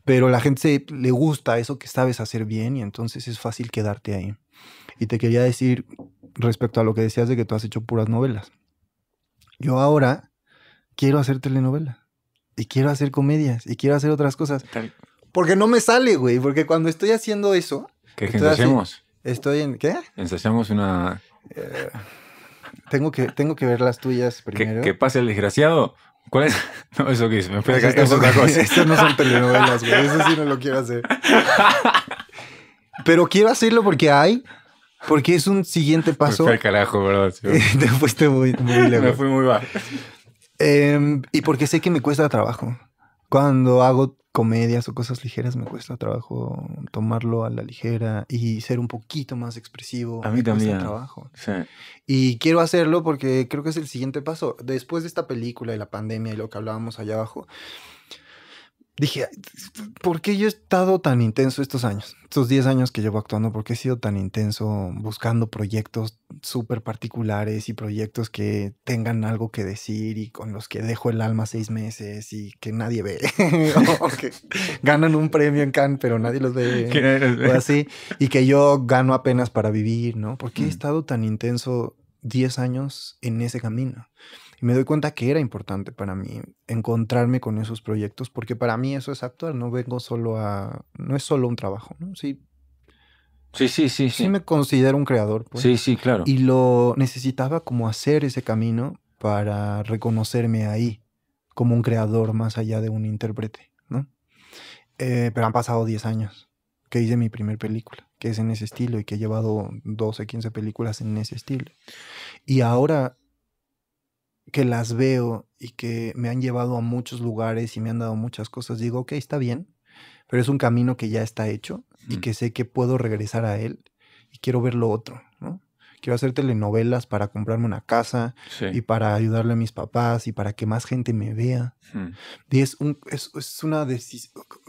Pero la gente le gusta eso que sabes hacer bien y entonces es fácil quedarte ahí. Y te quería decir respecto a lo que decías de que tú has hecho puras novelas. Yo ahora quiero hacer telenovelas y quiero hacer comedias y quiero hacer otras cosas. Porque no me sale, güey. Porque cuando estoy haciendo eso. ¿Qué ensayamos? hacemos? Estoy en. ¿Qué? Ensayamos una. Eh, tengo, que, tengo que ver las tuyas primero. Que, pase el desgraciado. ¿Cuál es? No, eso que hice. Me fui a gastar otra cosa. Estas no son telenovelas, güey. Eso sí no lo quiero hacer. Pero quiero hacerlo porque hay. Porque es un siguiente paso. Me carajo, ¿verdad? Te fuiste muy, muy lejos. Me fui muy bajo. Em, y porque sé que me cuesta trabajo. Cuando hago comedias o cosas ligeras me cuesta trabajo tomarlo a la ligera y ser un poquito más expresivo. A mí me también. Cuesta trabajo. Y quiero hacerlo porque creo que es el siguiente paso. Después de esta película y la pandemia y lo que hablábamos allá abajo, dije, ¿por qué yo he estado tan intenso estos años? Estos 10 años que llevo actuando, ¿por qué he sido tan intenso buscando proyectos súper particulares y proyectos que tengan algo que decir y con los que dejo el alma seis meses y que nadie ve? que ganan un premio en Cannes, pero nadie los ve. así. Y que yo gano apenas para vivir, ¿no? ¿Por qué he mm. estado tan intenso 10 años en ese camino? Y me doy cuenta que era importante para mí encontrarme con esos proyectos, porque para mí eso es actuar, no vengo solo a, no es solo un trabajo, ¿no? Sí. Sí, sí, sí. Sí, me considero un creador. Pues. sí, sí, claro. Y lo necesitaba como hacer ese camino para reconocerme ahí como un creador más allá de un intérprete, ¿no? Eh, pero han pasado 10 años que hice mi primer película, que es en ese estilo y que he llevado 12, 15 películas en ese estilo. Y ahora que las veo y que me han llevado a muchos lugares y me han dado muchas cosas, digo, ok, está bien, pero es un camino que ya está hecho y que sé que puedo regresar a él y quiero ver lo otro, ¿no? Quiero hacer telenovelas para comprarme una casa y para ayudarle a mis papás y para que más gente me vea. Y es, un, es, es una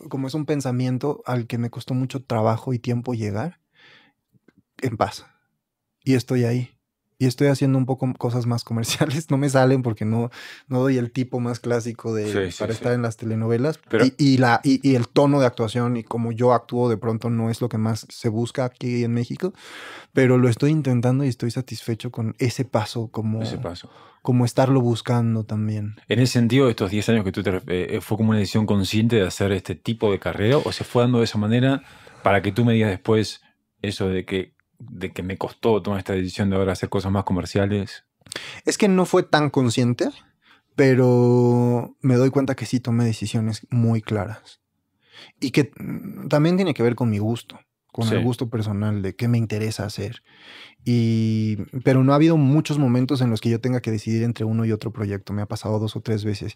como es un pensamiento al que me costó mucho trabajo y tiempo llegar en paz. Y estoy ahí y estoy haciendo un poco cosas más comerciales. No me salen porque no, no doy el tipo más clásico de para estar en las telenovelas. y, y, la, y, el tono de actuación y como yo actúo de pronto no es lo que más se busca aquí en México, pero lo estoy intentando y estoy satisfecho con ese paso como, ese paso. como estarlo buscando también. En ese sentido, estos 10 años que tú te... Eh, eh, ¿Fue como una decisión consciente de hacer este tipo de carrera o se fue dando de esa manera para que tú me digas después eso de que de que me costó tomar esta decisión de ahora hacer cosas más comerciales? Es que no fue tan consciente, pero me doy cuenta que sí tomé decisiones muy claras. Y que mm, también tiene que ver con mi gusto con el gusto personal de qué me interesa hacer. pero no ha habido muchos momentos en los que yo tenga que decidir entre uno y otro proyecto. Me ha pasado dos o tres veces.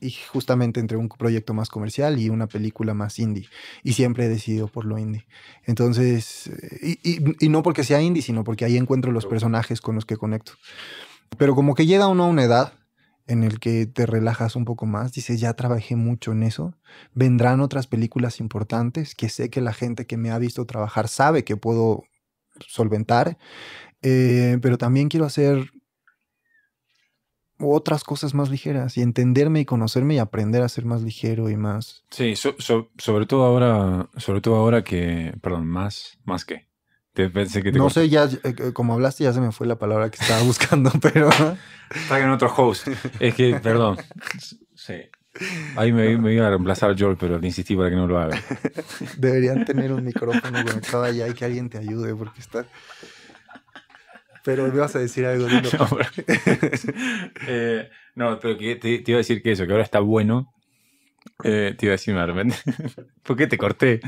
Y justamente entre un proyecto más comercial y una película más indie. Y siempre he decidido por lo indie. Entonces, eh, y, y no porque sea indie, sino porque ahí encuentro los personajes con los que conecto. Pero como que llega uno a una edad en el que te relajas un poco más, dices, ya trabajé mucho en eso, vendrán otras películas importantes que sé que la gente que me ha visto trabajar sabe que puedo solventar, eh, pero también quiero hacer otras cosas más ligeras y entenderme y conocerme y aprender a ser más ligero y más. Sí, sobre todo ahora, sobre todo ahora que, perdón, más, más que, no sé, ya eh, eh, como hablaste ya se me fue la palabra que estaba buscando, pero... Está en otro host. Es que, perdón. Sí. Ahí me, iba a reemplazar Joel pero le insistí para que no lo haga. Deberían tener un micrófono conectado allá y que alguien te ayude, porque está... Pero me vas a decir algo. No, pero... Eh, no pero te, iba a decir que eso, que ahora está bueno eh, te iba a decir, ¿por qué te corté?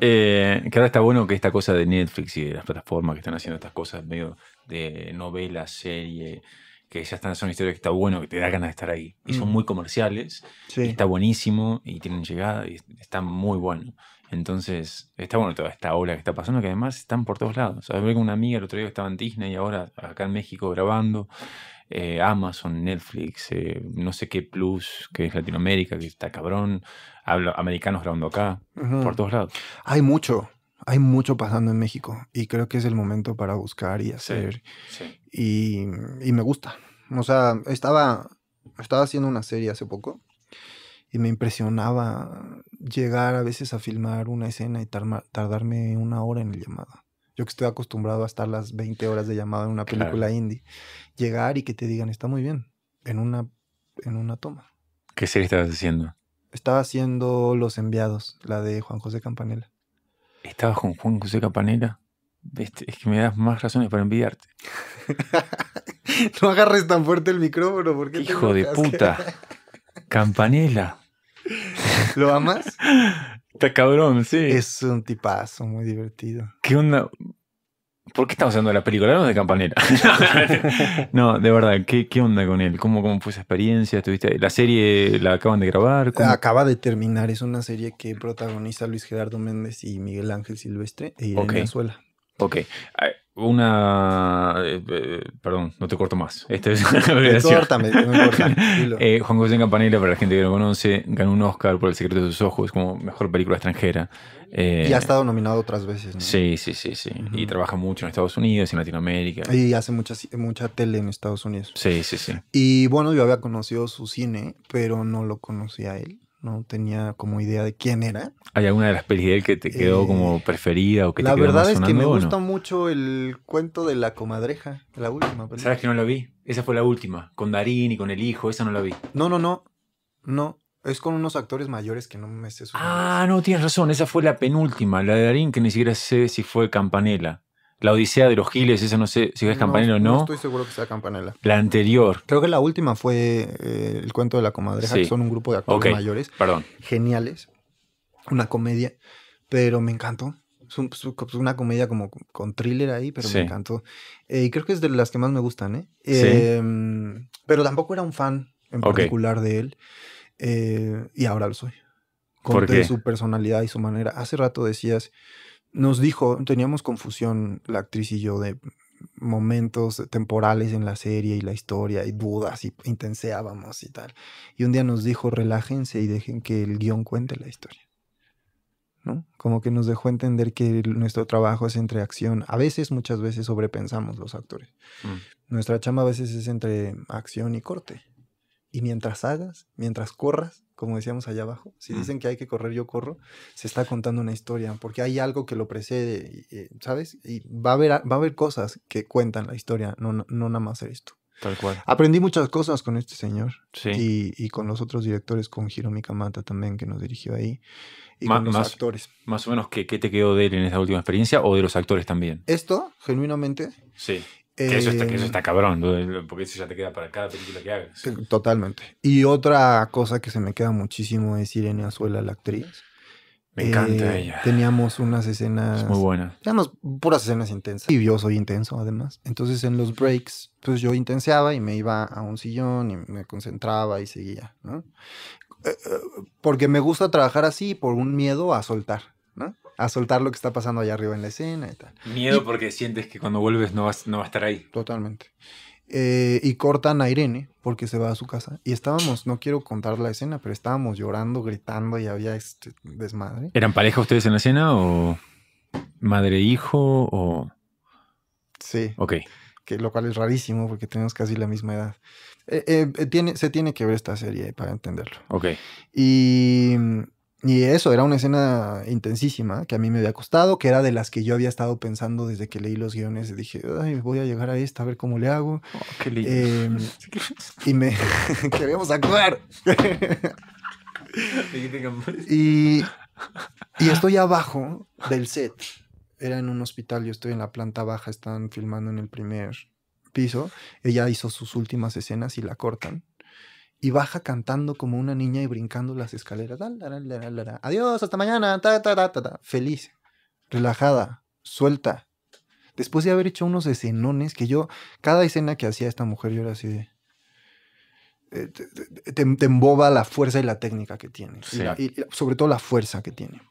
Eh, que ahora está bueno que esta cosa de Netflix y de las plataformas que están haciendo estas cosas medio de novelas serie, que ya están, son historias que está bueno, que te da ganas de estar ahí. Y son mm. muy comerciales, está buenísimo, y tienen llegada, y está muy bueno. Entonces, está bueno toda esta ola que está pasando, que además están por todos lados. Hablé con una amiga el otro día que estaba en Disney y ahora acá en México grabando. Eh, Amazon, Netflix, eh, no sé qué Plus, que es Latinoamérica, que está cabrón, hablo, americanos grabando acá, por todos lados. Hay mucho, hay mucho pasando en México y creo que es el momento para buscar y hacer. Y, y, me gusta. O sea, estaba, estaba haciendo una serie hace poco y me impresionaba llegar a veces a filmar una escena y tardarme una hora en el llamado. Yo que estoy acostumbrado a estar las 20 horas de llamada en una película indie llegar y que te digan, está muy bien, en una, en una toma. ¿Qué serie estabas haciendo? Estaba haciendo Los Enviados, la de Juan José Campanella. Estaba con Juan José Campanella? Este, es que me das más razones para enviarte. no agarres tan fuerte el micrófono porque... Hijo de puta. Campanella. ¿Lo amas? Está cabrón, sí. Es un tipazo muy divertido. ¿Qué onda? ¿Por qué estamos hablando de la película? de campanera. no, de verdad, ¿qué, onda con él? ¿Cómo, ¿Cómo fue esa experiencia? ¿La serie la acaban de grabar? Acaba de terminar. Es una serie que protagoniza Luis Gerardo Méndez y Miguel Ángel Silvestre y Venezuela. okay. Ok. Ah, una. Eh, eh, perdón, no te corto más. Esta eh, Juan José Campanella, para la gente que lo conoce, ganó un Oscar por El secreto de sus ojos como mejor película extranjera. Eh, y ha estado nominado otras veces. ¿no? Sí, sí, sí, sí. Y trabaja mucho en Estados Unidos, en Latinoamérica. Y hace mucha, mucha tele en Estados Unidos. Sí, sí, sí. Y bueno, yo había conocido su cine, pero no lo conocía él no tenía como idea de quién era. ¿Hay alguna de las pelis de él que te quedó como eh, preferida o que la te quedó verdad es que me gusta mucho el cuento de la comadreja, la última. ¿Sabes que no la vi? Esa fue la última, con Darín y con el hijo, esa no la vi. No, no, no, no. Es con unos actores mayores que no me sé su Ah, no, tienes razón. Esa fue la penúltima, la de Darín, que ni siquiera sé si fue Campanella. La Odisea de los Giles, esa no sé si es Campanella o no, no. Estoy seguro que sea campanela. La anterior. Creo que la última fue eh, El cuento de la comadreja, que son un grupo de actores mayores. Perdón. Geniales. Una comedia. Pero me encantó. Es, una comedia como con thriller ahí, pero me encantó. Eh, y creo que es de las que más me gustan, ¿eh? Em, pero tampoco era un fan en particular de él. Eh, y ahora lo soy. Con su personalidad y su manera. Hace rato decías nos dijo, teníamos confusión la actriz y yo de momentos temporales en la serie y la historia y dudas y intenseábamos y tal. Y un día nos dijo, relájense y dejen que el guión cuente la historia. ¿No? Como que nos dejó entender que nuestro trabajo es entre acción. A veces, muchas veces sobrepensamos los actores. Mm. Nuestra chama a veces es entre acción y corte. Y mientras hagas, mientras corras, como decíamos allá abajo, si mm. dicen que hay que correr, yo corro, se está contando una historia, porque hay algo que lo precede, eh, ¿sabes? Y va a haber, va a haber cosas que cuentan la historia, no, no, nada más esto. Tal cual. Aprendí muchas cosas con este señor. Sí. Y, con los otros directores, con Hiromi Mata también, que nos dirigió ahí. Y más, con los actores. Más o menos, ¿qué, ¿qué, te quedó de él en esa última experiencia o de los actores también? Esto, genuinamente. Sí eso, está, eh, cabrón, porque eso ya te queda para cada película que hagas. Totalmente. Y otra cosa que se me queda muchísimo es Irene Azuela, la actriz. Me encanta eh, ella. Teníamos unas escenas. muy buenas. Digamos, puras escenas intensas. Y intenso, además. Entonces, en los breaks, pues yo intenseaba y me iba a un sillón y me concentraba y seguía, eh, Porque me gusta trabajar así por un miedo a soltar a soltar lo que está pasando allá arriba en la escena y tal. Miedo porque sientes que cuando vuelves no, vas, no va a estar ahí. Totalmente. Eh, y cortan a Irene porque se va a su casa. Y estábamos, no quiero contar la escena, pero estábamos llorando, gritando y había este desmadre. ¿Eran pareja ustedes en la escena o madre e hijo o...? Sí. Ok. Que, lo cual es rarísimo porque tenemos casi la misma edad. Eh, eh, tiene, se tiene que ver esta serie para entenderlo. Ok. Y y eso, era una escena intensísima que a mí me había costado, que era de las que yo había estado pensando desde que leí los guiones. dije, voy a llegar a esta, a ver cómo le hago. Oh, qué em, y me queríamos actuar. y, y estoy abajo del set. Era en un hospital, yo estoy en la planta baja, están filmando en el primer piso. Ella hizo sus últimas escenas y la cortan y baja cantando como una niña y brincando las escaleras. Adiós, hasta mañana. Feliz, relajada, suelta. Después de haber hecho unos escenones que yo, cada escena que hacía esta mujer, yo era así de... Eh, te, emboba la fuerza y la técnica que tiene. Y, sobre todo la fuerza que tiene.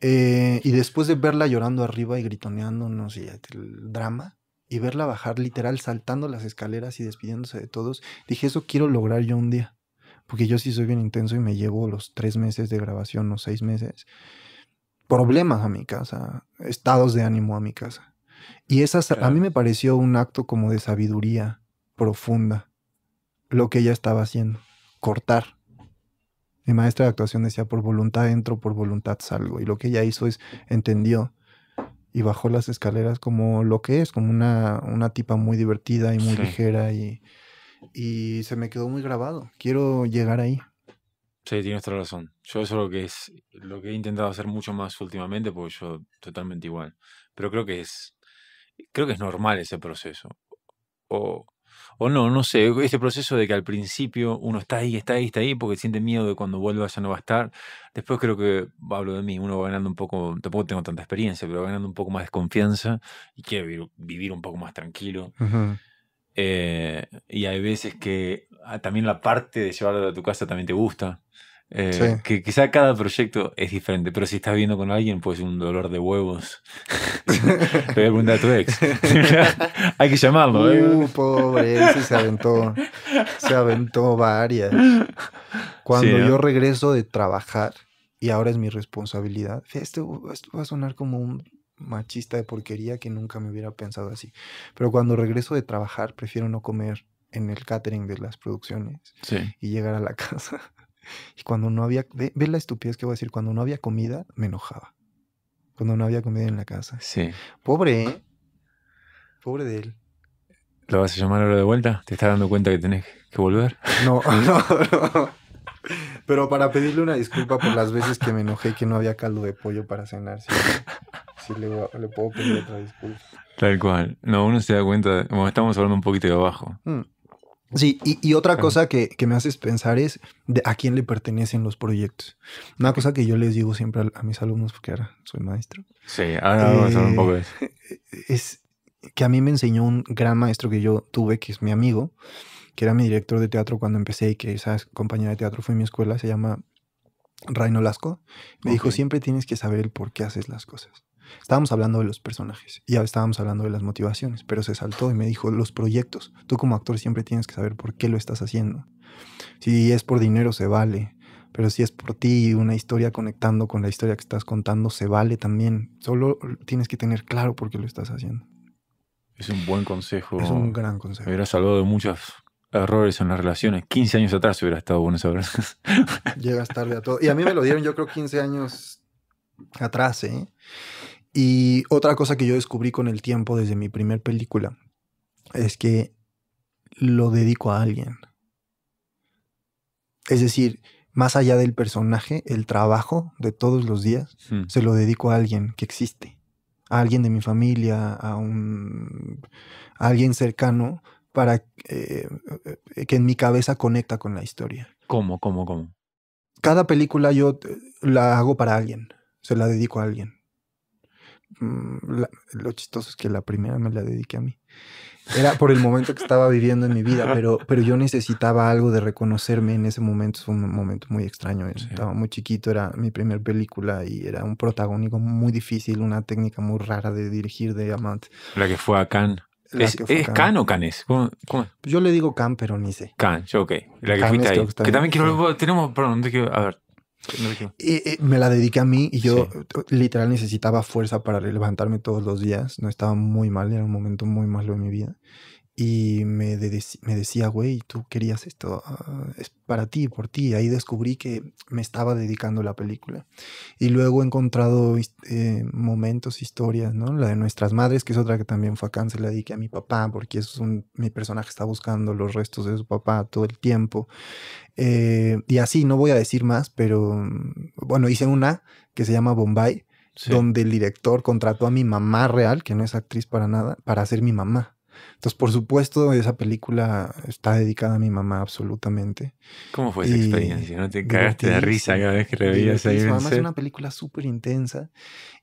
Eh, y después de verla llorando arriba y gritoneándonos y el drama, y verla bajar literal saltando las escaleras y despidiéndose de todos, dije, eso quiero lograr yo un día. Porque yo sí soy bien intenso y me llevo los tres meses de grabación o seis meses. Problemas a mi casa, estados de ánimo a mi casa. Y esa, a mí me pareció un acto como de sabiduría profunda lo que ella estaba haciendo, cortar. Mi maestra de actuación decía, por voluntad entro, por voluntad salgo. Y lo que ella hizo es, entendió y bajó las escaleras como lo que es, como una, una tipa muy divertida y muy ligera y, y se me quedó muy grabado. Quiero llegar ahí. Sí, tienes toda la razón. Yo eso es lo que es, lo que he intentado hacer mucho más últimamente, porque yo totalmente igual. Pero creo que es, creo que es normal ese proceso. O o no, no sé, ese proceso de que al principio uno está ahí, está ahí, está ahí, porque siente miedo de cuando vuelva ya no va a estar. Después creo que, hablo de mí, uno va ganando un poco, tampoco tengo tanta experiencia, pero va ganando un poco más desconfianza y quiere vivir, un poco más tranquilo. Eh, y hay veces que ah, también la parte de llevarlo a tu casa también te gusta. Eh, que quizá cada proyecto es diferente, pero si estás viendo con alguien, pues un dolor de huevos. pero a ex. Hay que llamarlo, ¿eh? Uh, pobre, ese se aventó. Se aventó varias. Cuando yo regreso de trabajar, y ahora es mi responsabilidad. Esto, esto va a sonar como un machista de porquería que nunca me hubiera pensado así. Pero cuando regreso de trabajar, prefiero no comer en el catering de las producciones y llegar a la casa y cuando no había, ve, la estupidez que voy a decir, cuando no había comida, me enojaba. Cuando no había comida en la casa. Sí. Pobre, Pobre de él. ¿Lo vas a llamar ahora de vuelta? ¿Te estás dando cuenta que tenés que volver? No, no, no. Pero para pedirle una disculpa por las veces que me enojé que no había caldo de pollo para cenar, sí, sí le, puedo pedir otra disculpa. Tal cual. No, uno se da cuenta, como estamos hablando un poquito de abajo. Mm. Sí, y, otra cosa que, me haces pensar es de a quién le pertenecen los proyectos. Una cosa que yo les digo siempre a, mis alumnos, porque ahora soy maestro. Sí, ahora vamos a un poco eso. Eh, es que a mí me enseñó un gran maestro que yo tuve, que es mi amigo, que era mi director de teatro cuando empecé y que esa compañía de teatro fue en mi escuela, se llama Raino Lasco. Me dijo, siempre tienes que saber el por qué haces las cosas. Estábamos hablando de los personajes y ya estábamos hablando de las motivaciones, pero se saltó y me dijo los proyectos. Tú como actor siempre tienes que saber por qué lo estás haciendo. Si es por dinero, se vale. Pero si es por ti y una historia conectando con la historia que estás contando, se vale también. Solo tienes que tener claro por qué lo estás haciendo. Es un buen consejo. Es un gran consejo. Me hubiera salvado de muchos errores en las relaciones. 15 años atrás hubiera estado bueno saber. Llegas tarde a todo. Y a mí me lo dieron, yo creo, 15 años atrás, ¿eh? Y otra cosa que yo descubrí con el tiempo desde mi primer película es que lo dedico a alguien. Es decir, más allá del personaje, el trabajo de todos los días hmm. se lo dedico a alguien que existe, a alguien de mi familia, a, un, a alguien cercano para eh, que en mi cabeza conecta con la historia. ¿Cómo, cómo, cómo? Cada película yo eh, la hago para alguien, se la dedico a alguien. Mm, lo chistoso es que la primera me la dediqué a mí. Era por el momento que estaba viviendo en mi vida, pero, pero yo necesitaba algo de reconocerme en ese momento. Fue un momento muy extraño. Estaba muy chiquito, era mi primera película y era un protagónico muy difícil, una técnica muy rara de dirigir de Amant. La que fue a Cannes. ¿Es, o Canes? Yo le digo Can, pero ni sé. Can, ok. La que fuiste ahí. Que, también quiero. Tenemos, perdón, a ver, y me la dediqué a mí y yo eh, literal necesitaba fuerza para levantarme todos los días. No estaba muy mal, era un momento muy malo en mi vida. Y me, me decía, güey, tú querías esto, ah, es para ti, por ti. Ahí descubrí que me estaba dedicando la película. Y luego he encontrado eh, momentos, historias, ¿no? La de nuestras madres, que es otra que también fue a se la dediqué a mi papá, porque es un, mi personaje está buscando los restos de su papá todo el tiempo. Eh, y así, no voy a decir más, pero mm, bueno, hice una que se llama Bombay, donde el director contrató a mi mamá real, que no es actriz para nada, para ser mi mamá. Entonces, por supuesto, esa película está dedicada a mi mamá absolutamente. ¿Cómo fue esa experiencia? ¿No te cagaste de risa cada vez que la veías Mi mamá es una película súper intensa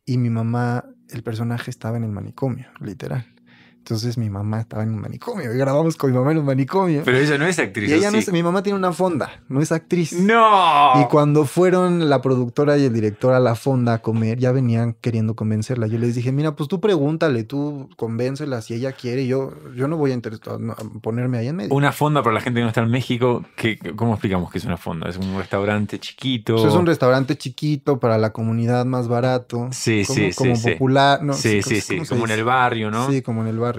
y mi mamá, el personaje estaba en el manicomio, literal. Entonces mi mamá estaba en un manicomio grabamos con mi mamá en un manicomio. Pero ella no es actriz. mi mamá tiene una fonda, no es actriz. No. Y cuando fueron la productora y el director a la fonda a comer, ya venían queriendo convencerla. Yo les dije, mira, pues tú pregúntale, tú convéncela si ella quiere. Yo, yo no voy a, ponerme ahí en medio. Una fonda para la gente que no está en México, que, ¿cómo explicamos que es una fonda? Es un restaurante chiquito. Pues es un restaurante chiquito para la comunidad más barato. Sí, como, sí, sí. Como popular. No, sí, sí, sí. Como en el barrio, ¿no? Sí, como en el barrio.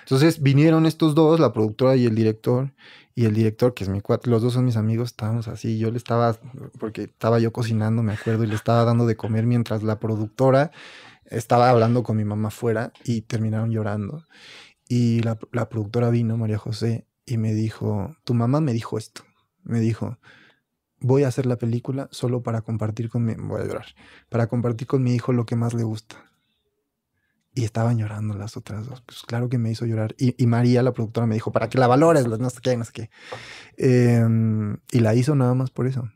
Entonces vinieron estos dos, la productora y el director, y el director, que es mi cuate, los dos son mis amigos, estábamos así, yo le estaba, porque estaba yo cocinando, me acuerdo, y le estaba dando de comer mientras la productora estaba hablando con mi mamá fuera y terminaron llorando. Y la, productora vino, María José, y me dijo, tu mamá me dijo esto, me dijo, voy a hacer la película solo para compartir con mi, voy a llorar, para compartir con mi hijo lo que más le gusta y estaban llorando las otras dos. Pues claro que me hizo llorar. Y, María, la productora, me dijo, para que la valores, no sé qué, no sé qué. Em, y la hizo nada más por eso,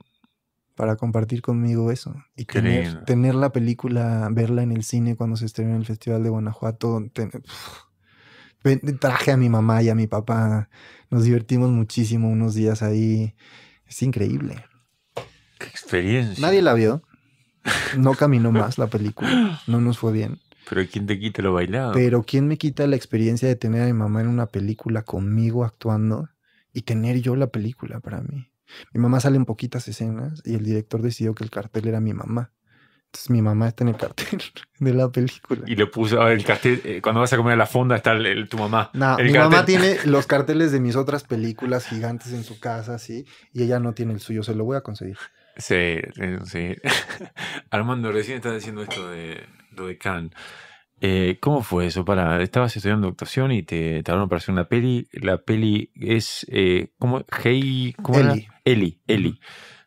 para compartir conmigo eso. Y tener, tener, la película, verla en el cine cuando se estrenó en el Festival de Guanajuato. traje a mi mamá y a mi papá. Nos divertimos muchísimo unos días ahí. Es increíble. Qué experiencia. Nadie la vio. No caminó más la película. No nos fue bien. Pero ¿quién te quita lo bailado? Pero ¿quién me quita la experiencia de tener a mi mamá en una película conmigo actuando y tener yo la película para mí? Mi mamá sale en poquitas escenas y el director decidió que el cartel era mi mamá. Entonces mi mamá está en el cartel de la película. Y le puso, el cartel, eh, cuando vas a comer a la fonda está tu mamá. mi mamá tiene los carteles de mis otras películas gigantes en su casa, sí, y ella no tiene el suyo, se lo voy a conseguir. Sí, sí. Armando, recién estás diciendo esto de lo de eh, ¿Cómo fue eso? Para, estabas estudiando actuación y te, te hablaron para hacer una peli. La peli es eh, ¿cómo? Hey, ¿cómo Eli. Eli, Eli.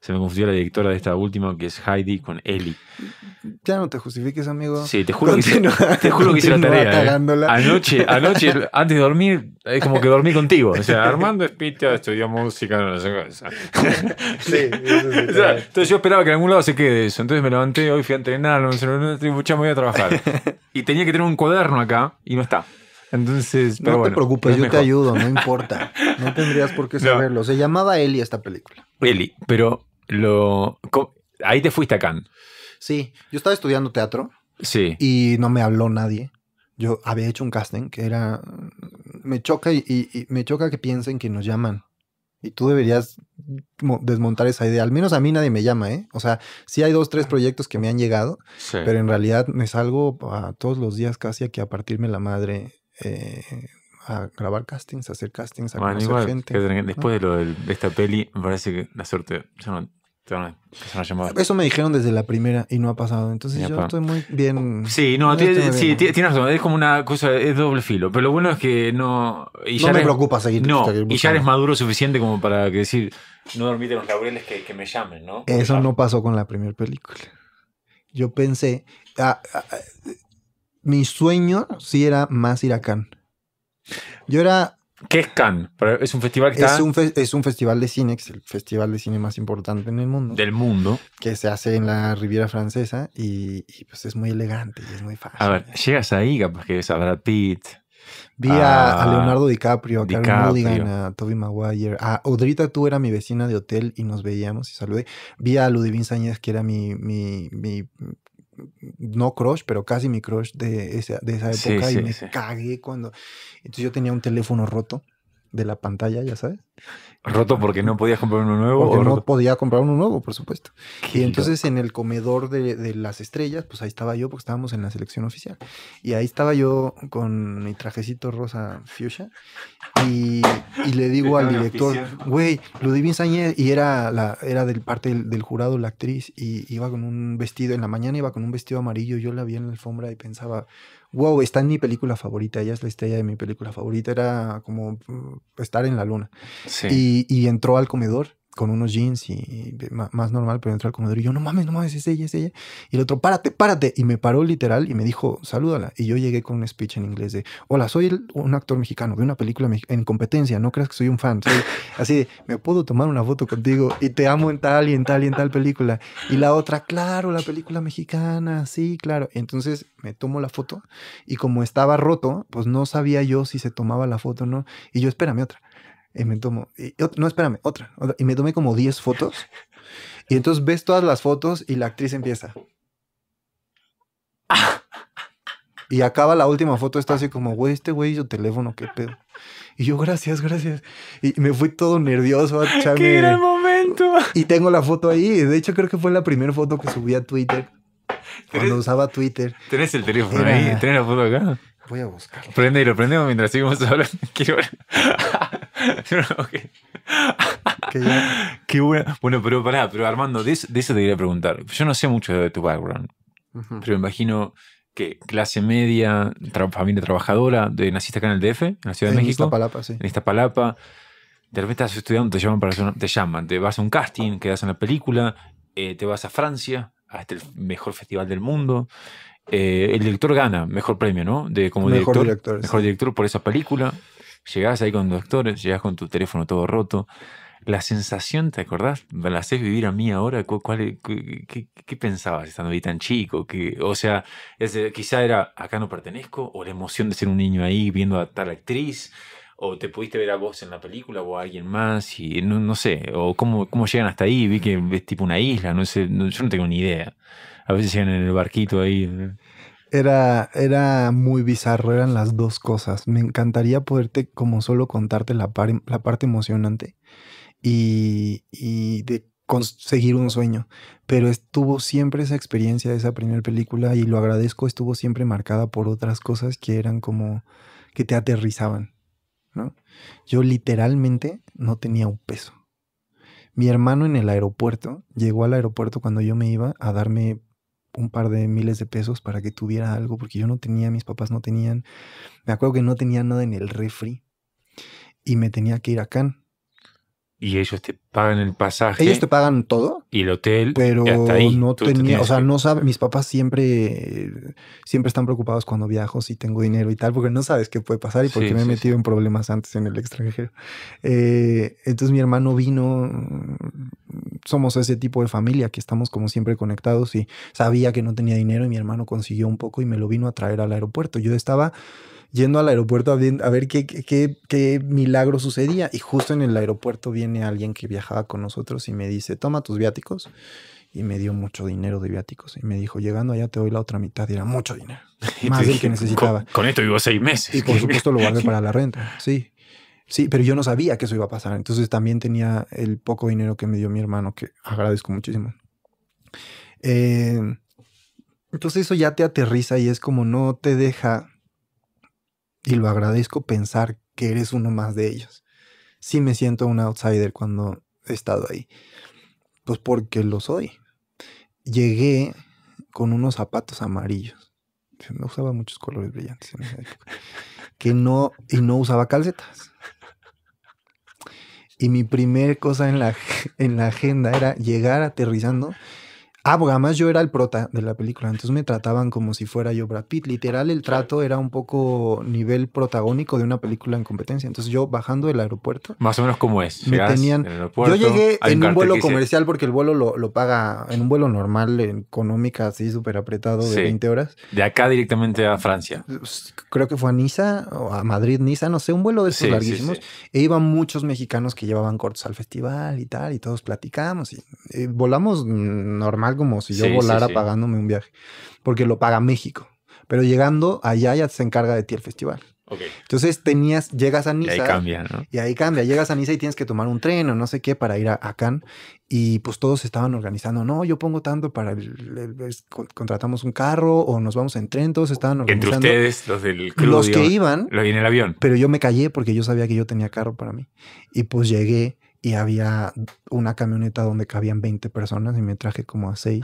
Se me confundió la directora de esta última, que es Heidi, con Eli. Ya no te justifiques, amigo. Sí, te juro que, hice, te juro que hice la tarea. ¿eh? Anoche, anoche, antes de dormir, es como que dormí contigo. O sea, Armando Espita estudió música, no sé Sí, entonces yo esperaba que en algún lado se quede eso. Entonces me levanté, hoy fui a entrenar, no sé, me voy a trabajar. Y tenía que tener un cuaderno acá y no está. Entonces, pero no te preocupes, yo te ayudo, no importa. No tendrías por qué saberlo. Se llamaba Eli esta película. Eli, pero lo, ahí te fuiste a Cannes. Sí, yo estaba estudiando teatro. Sí. Y no me habló nadie. Yo había hecho un casting que era. Me choca y, me choca que piensen que nos llaman. Y tú deberías desmontar esa idea. Al menos a mí nadie me llama, ¿eh? O sea, sí hay dos, tres ah. proyectos que me han llegado, pero en realidad me salgo todos los días casi que a partirme la madre eh, a grabar castings, a hacer castings, a conocer gente. Después de lo de esta peli, me parece que la suerte, eso me dijeron desde la primera y no ha pasado. Entonces yo estoy muy bien. Sí, no, tienes razón. Es como una cosa, es doble filo. Pero lo bueno es que no. no ya me eres, preocupa No, y ya eres maduro suficiente como para decir, no dormite los laureles que, me llamen, ¿no? Eso no pasó con la primera película. Yo pensé. Ah, ah, ah, mi sueño sí era más Iracán. Yo era ¿Qué es Cannes? ¿Es un festival que es, un es un festival de cine, es el festival de cine más importante en el mundo. Del mundo. Que se hace en la Riviera Francesa y, pues es muy elegante y es muy fácil. A ver, llegas ahí capaz que ves a Vi a, Leonardo DiCaprio, a Karen Mulligan, a Tobey Maguire, a Odrita, Tú era mi vecina de hotel y nos veíamos y saludé. Vi a Ludivín Sáñez, que era mi, mi no crush, pero casi mi crush de esa, de esa época y me cagué cuando... Entonces yo tenía un teléfono roto de la pantalla, ya sabes. Roto ah, porque no podías comprar uno nuevo. Porque no podía comprar uno nuevo, por supuesto. y entonces en el comedor de, las estrellas, pues ahí estaba yo, porque estábamos en la selección oficial. Y ahí estaba yo con mi trajecito rosa fuchsia. Y, le digo al director, güey, Ludivín Sáñez, y era, la, era del parte del, del, jurado la actriz, y iba con un vestido, en la mañana iba con un vestido amarillo, yo la vi en la alfombra y pensaba, wow, está en mi película favorita, ella es la estrella de mi película favorita, era como mm, estar en la luna. Sí. Y, y, entró al comedor con unos jeans y, más normal, pero entrar al comedor y yo, no mames, no mames, es ella, es ella. Y el otro, párate, párate. Y me paró literal y me dijo, salúdala. Y yo llegué con un speech en inglés de, hola, soy un actor mexicano de una película en competencia, no creas que soy un fan. así me puedo tomar una foto contigo y te amo en tal y en tal y en tal película. Y la otra, claro, la película mexicana, sí, claro. Entonces me tomo la foto y como estaba roto, pues no sabía yo si se tomaba la foto o no. Y yo, espérame otra. Y me tomo, no, espérame, otra, Y me tomé como 10 fotos. Y entonces ves todas las fotos y la actriz empieza. Y acaba la última foto, está así como, güey, este güey, yo teléfono, qué pedo. Y yo, gracias, gracias. Y me fui todo nervioso a ah, momento! Y tengo la foto ahí. De hecho, creo que fue la primera foto que subí a Twitter. Cuando usaba Twitter. ¿Tenés el teléfono ahí? ¿Tenés la foto acá? Voy a buscar Prende y lo prendemos mientras seguimos hablando. Quiero ver. bueno. pero pero Armando, de eso, te quería preguntar. Yo no sé mucho de tu background, pero me imagino que clase media, familia trabajadora, de, naciste acá en el DF, en la Ciudad de México. Iztapalapa, sí. En Iztapalapa. De repente estás estudiando, te llaman, para te llaman, te vas a un casting, quedas en la película, eh, te vas a Francia, a este mejor festival del mundo. Eh, el director gana, mejor premio, ¿no? De, como mejor director, mejor director por esa película. Llegás ahí con doctores, llegás con tu teléfono todo roto. La sensación, ¿te acordás? ¿Me la haces vivir a mí ahora? qué, pensabas estando ahí tan chico? o sea, eh, quizá era acá no pertenezco, o la emoción de ser un niño ahí viendo a tal actriz, o te pudiste ver a vos en la película o a alguien más, y no, no sé, o cómo, cómo llegan hasta ahí, vi que es tipo una isla, no sé, yo no tengo ni idea. A veces llegan en el barquito ahí. Eh. Era, era muy bizarro, eran las dos cosas. Me encantaría poderte como solo contarte la, la parte emocionante y, y de conseguir un sueño. Pero estuvo siempre esa experiencia de esa primera película y lo agradezco, estuvo siempre marcada por otras cosas que eran como que te aterrizaban. ¿no? Yo literalmente no tenía un peso. Mi hermano en el aeropuerto llegó al aeropuerto cuando yo me iba a darme un par de miles de pesos para que tuviera algo, porque yo no tenía, mis papás no tenían. Me acuerdo que no tenía nada en el refri y me tenía que ir a Cannes y ellos te pagan el pasaje. Ellos te pagan todo. Y el hotel. Pero no tenía, o sea, no sabe, mis papás siempre, siempre están preocupados cuando viajo, si tengo dinero y tal, porque no sabes qué puede pasar y porque me he metido en problemas antes en el extranjero. Eh, entonces mi hermano vino, somos ese tipo de familia que estamos como siempre conectados y sabía que no tenía dinero y mi hermano consiguió un poco y me lo vino a traer al aeropuerto. Yo estaba yendo al aeropuerto a, ver qué, qué, milagro sucedía. Y justo en el aeropuerto viene alguien que viajaba con nosotros y me dice, toma tus viáticos. Y me dio mucho dinero de viáticos. Y me dijo, llegando allá te doy la otra mitad. Y era mucho dinero. Más del que necesitaba. Con, esto vivo seis meses. Y por supuesto lo guardé para la renta. Sí. Sí, pero yo no sabía que eso iba a pasar. Entonces también tenía el poco dinero que me dio mi hermano, que agradezco muchísimo. Eh, entonces eso ya te aterriza y es como no te deja y lo agradezco pensar que eres uno más de ellos. Sí me siento un outsider cuando he estado ahí. Pues porque lo soy. Llegué con unos zapatos amarillos. No usaba muchos colores brillantes Que no, y no usaba calcetas. Y mi primer cosa en la, en la agenda era llegar aterrizando Ah, porque además yo era el prota de la película, entonces me trataban como si fuera yo Brad Pitt. Literal, el trato era un poco nivel protagónico de una película en competencia. Entonces yo bajando del aeropuerto. Más o menos como es. Me tenían. yo llegué en un, vuelo comercial porque el vuelo lo, paga en un vuelo normal, económica, así súper apretado de 20 horas. De acá directamente a Francia. Pues, creo que fue a Niza o a Madrid, Niza, no sé, un vuelo de esos larguísimos. e iban muchos mexicanos que llevaban cortos al festival y tal, y todos platicamos y eh, volamos normal como si yo volara pagándome un viaje, porque lo paga México. Pero llegando allá ya se encarga de ti el festival. Entonces tenías, llegas a Niza. Y ahí cambia, ¿no? Y ahí cambia. Llegas a Niza y tienes que tomar un tren o no sé qué para ir a, Acán Y pues todos estaban organizando. No, yo pongo tanto para. contratamos un carro o nos vamos en tren. Todos estaban organizando. Entre ustedes, los del club. Los que iban. en el avión. Pero yo me callé porque yo sabía que yo tenía carro para mí. Y pues llegué y había una camioneta donde cabían 20 personas y me traje como a 6.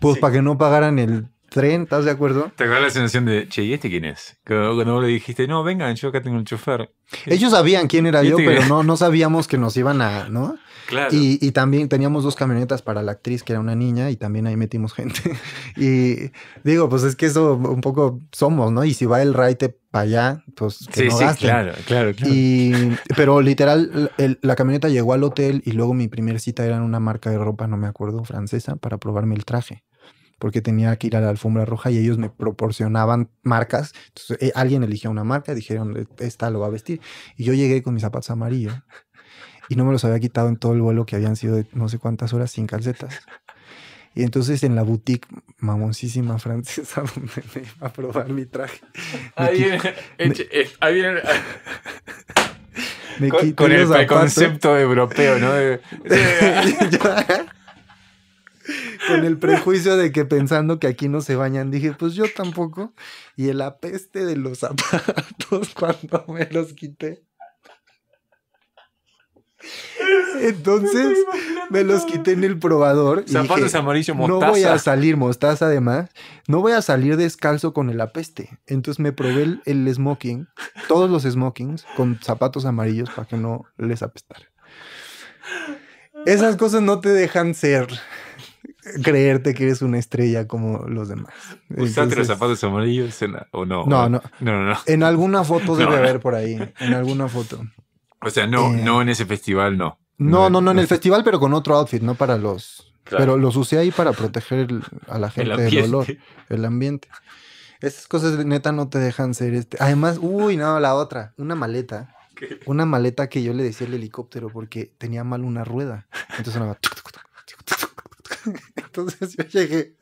Pues para que no pagaran el tren, ¿estás de acuerdo? Te da la sensación de, che, ¿y este quién es? Cuando vos le dijiste, no, vengan, yo acá tengo un chofer. Ellos sabían quién era yo, pero no, no sabíamos que nos iban a, ¿no? Y, también teníamos dos camionetas para la actriz, que era una niña, y también ahí metimos gente. y digo, pues es que eso un poco somos, ¿no? Y si va el raite para allá, pues que sí, sí, Claro, claro, claro. Y, pero literal, la camioneta llegó al hotel y luego mi primera cita era en una marca de ropa, no me acuerdo, francesa, para probarme el traje porque tenía que ir a la alfombra roja y ellos me proporcionaban marcas. Entonces, eh, alguien eligió una marca, dijeron, e, esta lo va a vestir. Y yo llegué con mis zapatos amarillos y no me los había quitado en todo el vuelo que habían sido de no sé cuántas horas sin calcetas. Y entonces en la boutique mamoncísima francesa me iba a probar mi traje. Eh, ahí viene. Me con, el concepto europeo, ¿no? con el prejuicio de que pensando que aquí no se bañan, dije, pues yo tampoco. Y el apeste de los zapatos cuando me los quité. Entonces me los quité en el probador. Zapatos amarillos, mostaza. No voy a salir mostaza, además. No voy a salir descalzo con el apeste. Entonces me probé el, smoking, todos los smokings, con zapatos amarillos para que no les apestara. Esas cosas no te dejan ser, creerte que eres una estrella como los demás. ¿Usaste zapatos amarillos o no? No, no. No, En alguna foto debe haber por ahí. En alguna foto. O sea, no, eh, no en ese festival, no. No, no, no, en el festival, pero con otro outfit, no para los. Pero los usé ahí para proteger a la gente del dolor, el ambiente. Esas cosas de neta no te dejan ser este. Además, uy, no, la otra, una maleta. Una maleta que yo le decía el helicóptero porque tenía mal una rueda. Entonces sonaba. Entonces yo llegué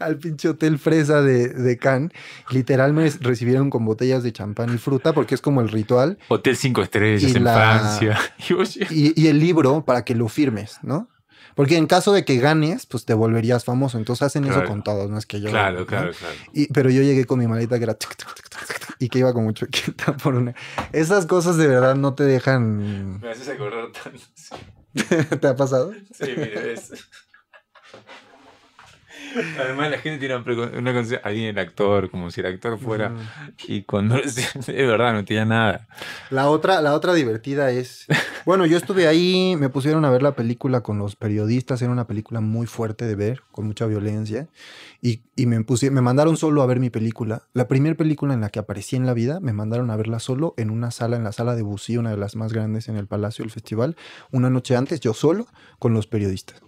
al pinche hotel fresa de, de Cannes. Literal me recibieron con botellas de champán y fruta porque es como el ritual. Hotel cinco estrellas en Francia. Y, el libro para que lo firmes, ¿no? Porque en caso de que ganes, pues te volverías famoso. Entonces hacen eso con todos, no es que yo. Claro, claro, claro. Y, pero yo llegué con mi maleta que era y que iba con mucho. por una. Esas cosas de verdad no te dejan. Me haces acordar tanto. ¿Te ha pasado? Sí, mire, es. Además, la gente tiene una canción. Ahí el actor, como si el actor fuera. Y cuando. Es verdad, no tenía nada. La otra, la otra divertida es. Bueno, yo estuve ahí, me pusieron a ver la película con los periodistas. Era una película muy fuerte de ver, con mucha violencia. Y, y me, me mandaron solo a ver mi película. La primera película en la que aparecí en la vida, me mandaron a verla solo en una sala, en la sala de Bucí, una de las más grandes en el Palacio del Festival. Una noche antes, yo solo, con los periodistas.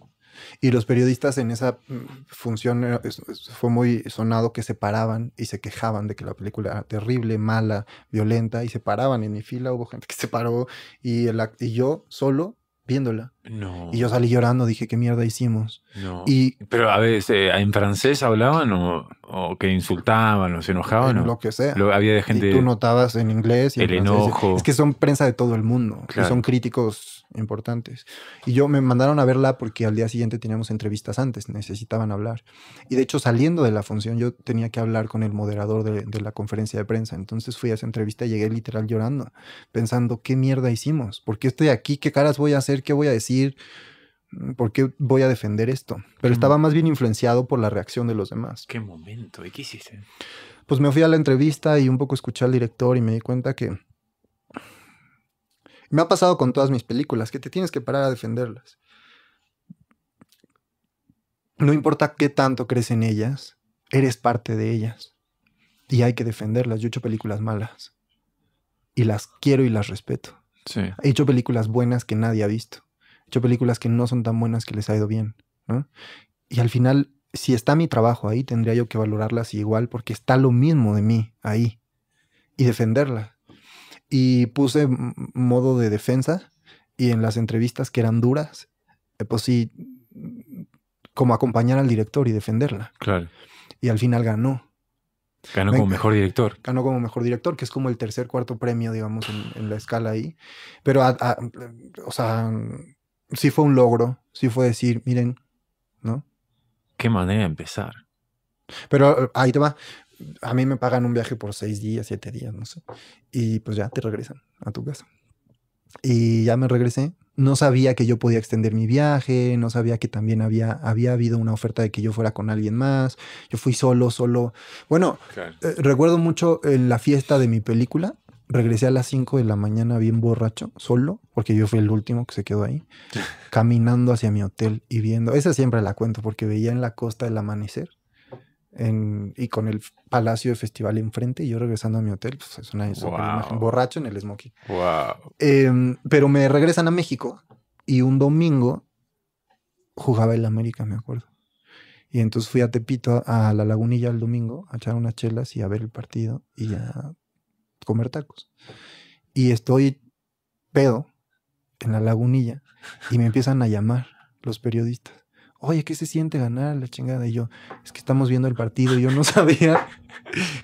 Y los periodistas en esa mm, función eh, fue muy sonado que se paraban y se quejaban de que la película era terrible, mala, violenta, y se paraban en mi fila, hubo gente que se paró y, el, y yo solo viéndola y yo salí llorando, dije, ¿qué mierda hicimos? Y, Pero a veces, ¿en francés hablaban o, que insultaban o se enojaban? lo que sea. había de gente... Y tú notabas en inglés el enojo. Es que son prensa de todo el mundo, que son críticos importantes. Y yo me mandaron a verla porque al día siguiente teníamos entrevistas antes, necesitaban hablar. Y de hecho, saliendo de la función, yo tenía que hablar con el moderador de, de la conferencia de prensa. Entonces fui a esa entrevista y llegué literal llorando, pensando, ¿qué mierda hicimos? ¿Por qué estoy aquí? ¿Qué caras voy a hacer? ¿Qué voy a decir? Mm, ¿por qué voy a defender esto? Pero estaba más bien influenciado por la reacción de los demás. Qué momento, ¿y qué hiciste? Pues me fui a la entrevista y un poco escuché al director y me di cuenta que me ha pasado con todas mis películas, que te tienes que parar a defenderlas. No importa qué tanto crees en ellas, eres parte de ellas. Y hay que defenderlas. Yo he hecho películas malas. Y las quiero y las respeto. He hecho películas buenas que nadie ha visto películas que no son tan buenas que les ha ido bien, ¿no? Y al final, si está mi trabajo ahí, tendría yo que valorarlas igual porque está lo mismo de mí ahí y defenderla. Y puse modo de defensa y en las entrevistas que eran duras, eh, pues sí, como acompañar al director y defenderla. Claro. Y al final ganó. Ganó como mejor director. Ganó como mejor director, que es como el tercer, cuarto premio, digamos, en, la escala ahí. Pero, a, o sea, sí fue un logro, sí fue decir, miren, ¿no? Qué manera de empezar. Pero eh, ahí te va. A mí me pagan un viaje por seis días, siete días, no sé. Y pues ya te regresan a tu casa. Y ya me regresé. No sabía que yo podía extender mi viaje, no sabía que también había, había habido una oferta de que yo fuera con alguien más. Yo fui solo, solo. Bueno, eh, recuerdo mucho eh, la fiesta de mi película regresé a las 5 de la mañana bien borracho, solo, porque yo fui el último que se quedó ahí, caminando hacia mi hotel y viendo, esa siempre la cuento porque veía en la costa el amanecer y con el palacio de festival enfrente y yo regresando a mi hotel, pues es una borracho en el Smoky. Em, pero me regresan a México y un domingo jugaba el América, me acuerdo. Y entonces fui a Tepito, a la lagunilla el domingo, a echar unas chelas y a ver el partido. Y ya comer tacos. Y estoy pedo en la lagunilla y me empiezan a llamar los periodistas. Oye, ¿qué se siente ganar la chingada? Y yo, es que estamos viendo el partido, yo no sabía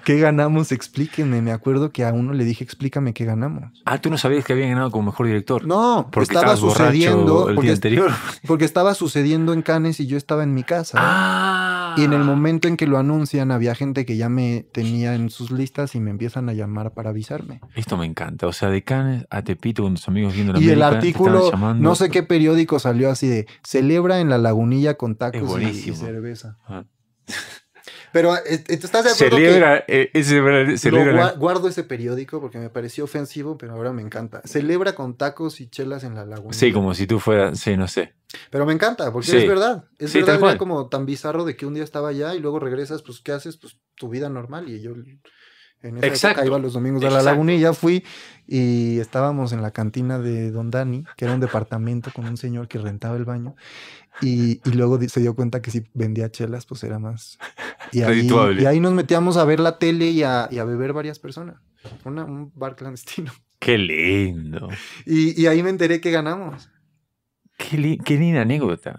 qué ganamos, explíquenme. Me acuerdo que a uno le dije, explícame qué ganamos. Ah, tú no sabías que había ganado como mejor director. No, porque estaba sucediendo el anterior. Porque estaba sucediendo en Canes y yo estaba en mi casa. Ah. Y en el momento en que lo anuncian, había gente que ya me tenía en sus listas y me empiezan a llamar para avisarme. Esto me encanta. O sea, de Canes a ah, Tepito con tus amigos viendo la Y el artículo, no sé qué periódico salió así de celebra en la lagunilla con tacos y cerveza. Pero eh, eh, estás de acuerdo. Eh, guardo ese periódico porque me pareció ofensivo, pero ahora me encanta. Celebra con tacos y chelas en la laguna. Sí, como si tú fueras, sí, no sé. Pero me encanta, porque es verdad. Es verdad, era como tan bizarro de que un día estaba allá y luego regresas, pues, ¿qué haces? Pues tu vida normal. Y yo en esa Época iba los domingos a la laguna y ya fui y estábamos en la cantina de Don Dani, que era un departamento con un señor que rentaba el baño. Y, y luego se dio cuenta que si vendía chelas, pues era más y Ahí, y ahí nos metíamos a ver la tele y a, beber varias personas. un bar clandestino. Qué lindo. Y, ahí me enteré que ganamos. Qué, linda anécdota.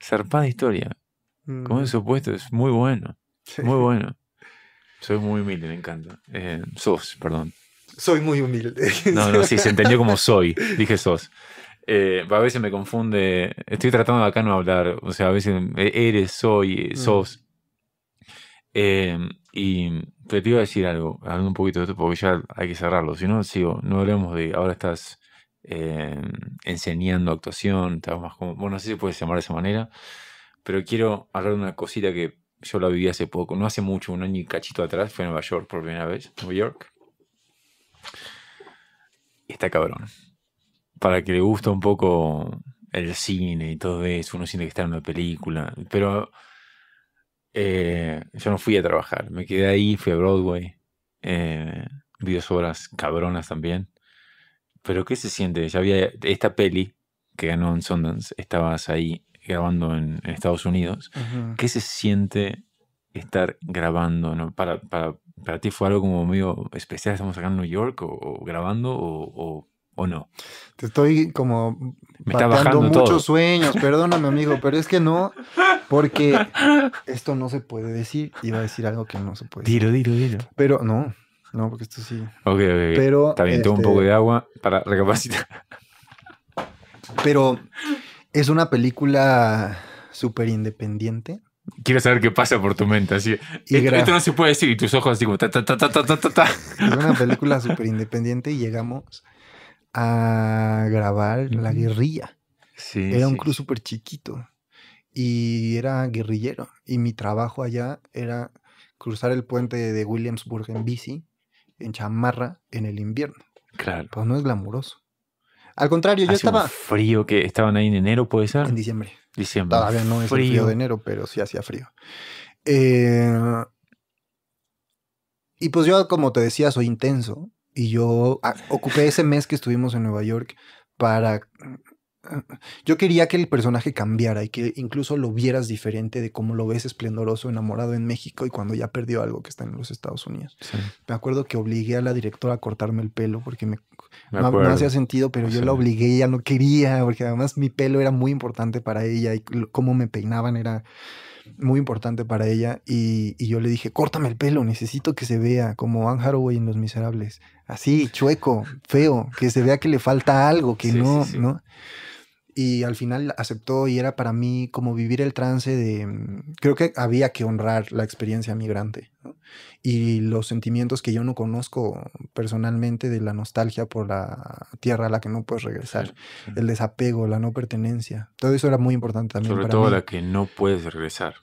Zarpada historia. con mm. Como supuesto, es muy bueno. Muy bueno. Soy muy humilde, me encanta. Eh, sos, perdón. Soy muy humilde. No, no, sí, se entendió como soy. Dije sos. Eh, a veces me confunde. Estoy tratando de acá no hablar. O sea, a veces eres, soy, eh, mm. sos. Eh, y te iba a decir algo, hablando un poquito de esto, porque ya hay que cerrarlo. Si no, sigo, no hablemos de ahora estás enseñando actuación, estás más como. Bueno, no sé si se puede llamar de esa manera, pero quiero hablar de una cosita que yo la viví hace poco, no hace mucho, un año y cachito atrás, fue a Nueva York por primera vez, Nueva York. Y está cabrón para que le gusta un poco el cine y todo eso, uno siente que está en una película, pero eh, yo no fui a trabajar, me quedé ahí, fui a Broadway, eh, vi dos horas cabronas también, pero ¿qué se siente? Ya había esta peli que ganó en Sundance, estabas ahí grabando en, Estados Unidos, ¿qué se siente estar grabando? ¿no? Para, para, ¿Para ti fue algo como medio especial, estamos acá en New York o, grabando o o no. Te estoy como me está bajando muchos sueños, perdóname amigo, pero es que no, porque esto no se puede decir. Iba a decir algo que no se puede. Dilo, decir. dilo, dilo. Pero no, no, porque esto sí. Ok, ok. Pero, También tengo un este poco de agua para recapacitar. Pero es una película súper independiente. Quiero saber qué pasa por tu mente. Así, y esto, no se puede decir. Y tus ojos así como ta, ta, ta, ta, ta, ta, ta. Es una película súper independiente y llegamos a grabar La Guerrilla. era un cruz súper chiquito y era guerrillero. Y mi trabajo allá era cruzar el puente de Williamsburg en bici, en chamarra, en el invierno. Claro. Pues no es glamuroso. Al contrario, yo estaba. frío que estaban ahí en enero, puede ser. En diciembre. Diciembre. Todavía no es frío. frío de enero, pero sí hacía frío. Eh, y pues yo, como te decía, soy intenso. Y yo ah. ocupé ese mes que estuvimos en Nueva York para... Yo quería que el personaje cambiara y que incluso lo vieras diferente de cómo lo ves esplendoroso, enamorado en México y cuando ya perdió algo que está en los Estados Unidos. Me acuerdo que obligué a la directora a cortarme el pelo porque me, no, hacía sentido, pero yo la obligué, ella no quería, porque además mi pelo era muy importante para ella y cómo me peinaban era muy importante para ella. Y, yo le dije, córtame el pelo, necesito que se vea como Anne Haraway en Los Miserables. Así, chueco, feo, que se vea que le falta algo, que no, ¿no? y al final aceptó y era para mí como vivir el trance de, mm, creo que había que honrar la experiencia migrante y los sentimientos que yo no conozco personalmente de la nostalgia por la tierra a la que no puedes regresar, el desapego, la no pertenencia, todo eso era muy importante también. Sobre todo la que no puedes regresar.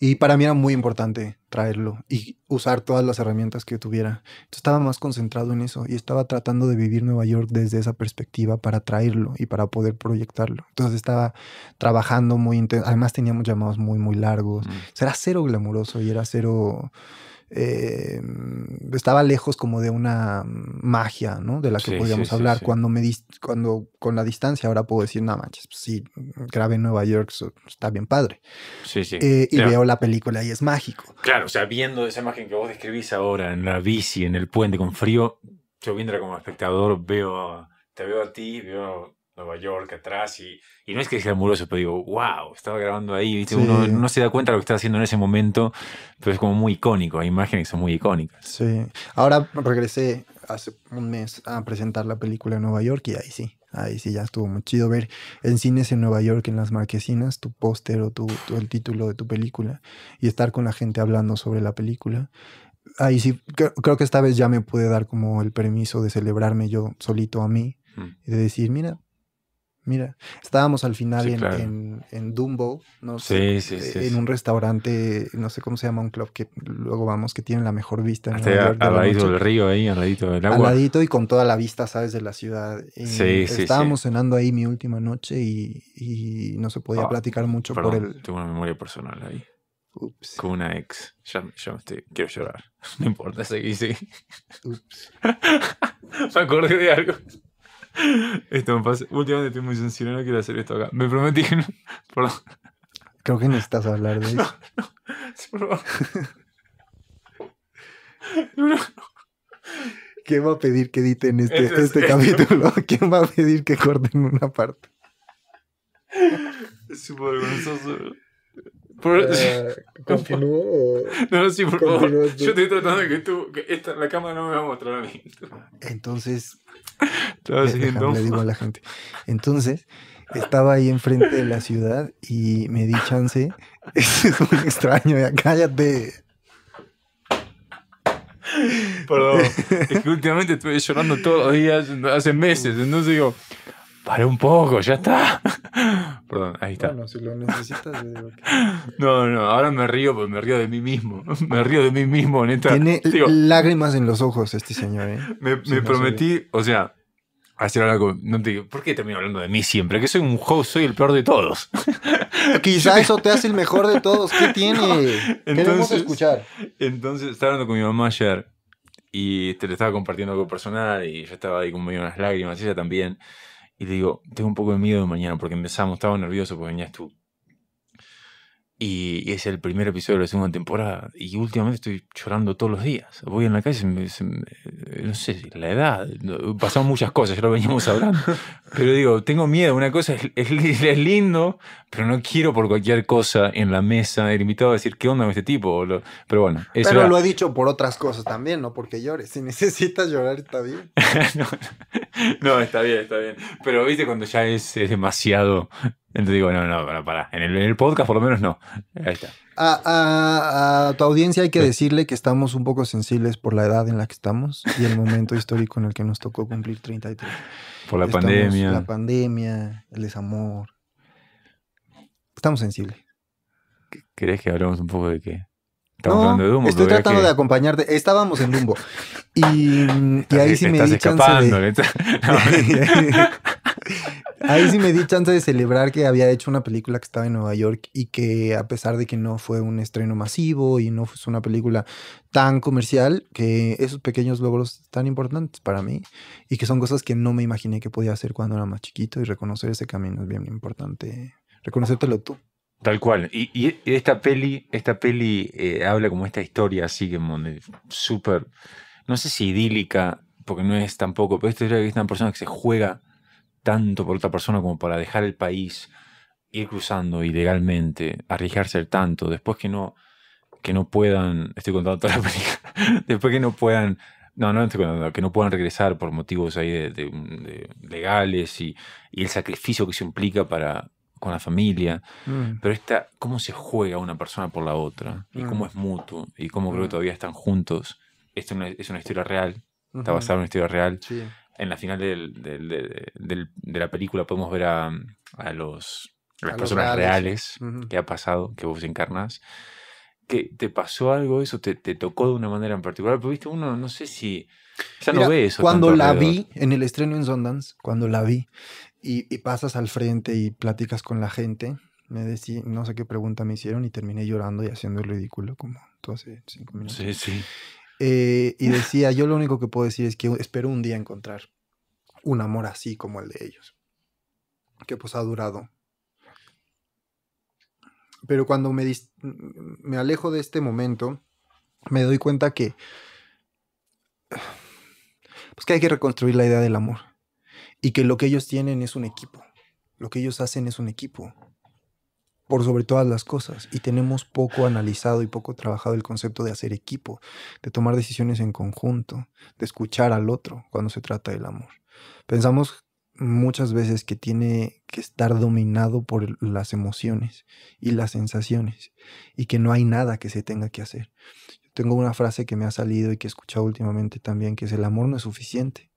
Y para mí era muy importante traerlo y usar todas las herramientas que tuviera. Entonces, estaba más concentrado en eso y estaba tratando de vivir Nueva York desde esa perspectiva para traerlo y para poder proyectarlo. Entonces estaba trabajando muy intenso. Además teníamos llamados muy, muy largos. Mm. Será cero glamuroso y era cero... Eh, estaba lejos como de una magia, ¿no? De la que podíamos hablar cuando me cuando con la distancia ahora puedo decir, no manches, si pues sí, grabé en Nueva York, está bien padre. Sí, sí. Eh, y veo la película y es mágico. Claro, o sea, viendo esa imagen que vos describís ahora en la bici, en el puente con frío, yo viendo como espectador veo, te veo a ti, veo Nueva York atrás y, no es que sea se pero digo, wow, estaba grabando ahí, uno no se da cuenta de lo que está haciendo en ese momento, pero es como muy icónico, hay imágenes que son muy icónicas. Sí, ahora regresé hace un mes a presentar la película en Nueva York y ahí sí, ahí sí ya estuvo muy chido ver en cines en Nueva York, en las marquesinas, tu póster o tu, el título de tu película y estar con la gente hablando sobre la película ahí sí, creo, que esta vez ya me pude dar como el permiso de celebrarme yo solito a mí mm. de decir, mira, Mira, estábamos al final en, Dumbo, no sé, en un restaurante, no sé cómo se llama, un club que luego vamos, que tiene la mejor vista. En al del río ahí, al ladito del agua. Al ladito y con toda la vista, sabes, de la ciudad. sí, eh, sí, Estábamos cenando ahí mi última noche y, no se podía ah, platicar mucho por el... Tengo una memoria personal ahí. Ups. Con una ex. Ya, me estoy... Quiero llorar. No importa, seguí, sí. Ups. me acordé de algo. Esto me pasa. Últimamente estoy muy sensible, no quiero hacer esto acá. Me prometí que no. Perdón. Creo que necesitas hablar de eso. No, no. ¿Quién va a pedir que editen este, este, este capítulo? ¿Quién va a pedir que corten una parte? Es súper vergonzoso. Por... Eh, no, No, sí, por favor. Yo estoy tratando de que tú... la cámara no me va a mostrar a mí. Entonces... le digo a la gente. Entonces, estaba ahí enfrente de la ciudad y me di chance. es muy extraño, cállate. Perdón, es que últimamente estoy llorando todos los días, hace meses, entonces digo, para un poco, ya está. Perdón, ahí está. Bueno, No, no, ahora me río, porque me río de mí mismo. Me río de mí mismo, neta. Tiene lágrimas en los ojos este señor, ¿eh? Me, prometí, o sea, hacer algo. No te digo, ¿por qué termino hablando de mí siempre? Que soy un host, soy el peor de todos. Quizá eso te hace el mejor de todos. ¿Qué tiene? entonces, escuchar. Entonces, estaba hablando con mi mamá ayer y te le estaba compartiendo algo personal y yo estaba ahí con medio unas lágrimas, ella también. Y le digo, tengo un poco de miedo de mañana porque empezamos, estaba nervioso porque venías tú. Y, es el primer episodio de la segunda temporada. Y últimamente estoy llorando todos los días. Voy en la calle, eh, no sé, la edad, pasamos muchas cosas, ya lo veníamos hablando. Pero digo, tengo miedo. Una cosa es, es lindo, pero no quiero por cualquier cosa en la mesa el invitado a decir, ¿qué onda con este tipo? Pero bueno, eso Pero lo he dicho por otras cosas también, no porque llores. Si necesitas llorar, está bien. no, está bien, está bien. Pero viste cuando ya es, demasiado. Entonces digo, no, no, para, para. En el, podcast por lo menos no. Ahí está. A, tu audiencia hay que decirle que estamos un poco sensibles por la edad en la que estamos y el momento histórico en el que nos tocó cumplir 33. Por la pandemia. La pandemia, el desamor. Estamos sensibles. ¿Crees que hablamos un poco de qué? Estamos no, hablando de Dumbo. Estoy tratando de acompañarte. Estábamos en Dumbo. Y, ahí sí me di chance. De... ahí sí me di chance de celebrar que había hecho una película que estaba en Nueva York y que, a pesar de que no fue un estreno masivo y no fue una película tan comercial, que esos pequeños logros tan importantes para mí y que son cosas que no me imaginé que podía hacer cuando era más chiquito y reconocer ese camino es bien importante reconocértelo tú. Tal cual. Y, esta peli, esta peli eh, habla como esta historia así que súper, no sé si idílica, porque no es tampoco, pero esta que es una persona que se juega tanto por otra persona como para dejar el país, ir cruzando ilegalmente, arriesgarse tanto, después que no, que no puedan, estoy contando toda la película, después que no puedan, no, no estoy contando, que no puedan regresar por motivos ahí legales y, y, el sacrificio que se implica para, con la familia, mm. pero esta, cómo se juega una persona por la otra, y cómo mm. es mutuo, y cómo creo que mm. todavía están juntos. Esto es una historia real, está basada en una historia real. En la final de la película podemos ver a, los, las personas reales, que ha pasado, que vos encarnas. que ¿Te pasó algo eso? ¿Te, tocó de una manera en particular? pero viste, uno no sé si... Ya ve eso. Cuando la vi en el estreno en Sundance, cuando la vi, y, pasas al frente y platicas con la gente. Me decía no sé qué pregunta me hicieron y terminé llorando y haciendo el ridículo como tú hace cinco minutos. Sí, sí. Eh, y decía, yo lo único que puedo decir es que espero un día encontrar un amor así como el de ellos, que pues ha durado. Pero cuando me, me alejo de este momento, me doy cuenta que, pues que hay que reconstruir la idea del amor y que lo que ellos tienen es un equipo. Lo que ellos hacen es un equipo. Por sobre todas las cosas. Y tenemos poco analizado y poco trabajado el concepto de hacer equipo, de tomar decisiones en conjunto, de escuchar al otro cuando se trata del amor. Pensamos muchas veces que tiene que estar dominado por las emociones y las sensaciones y que no hay nada que se tenga que hacer. tengo una frase que me ha salido y que he escuchado últimamente también, que es el amor no es suficiente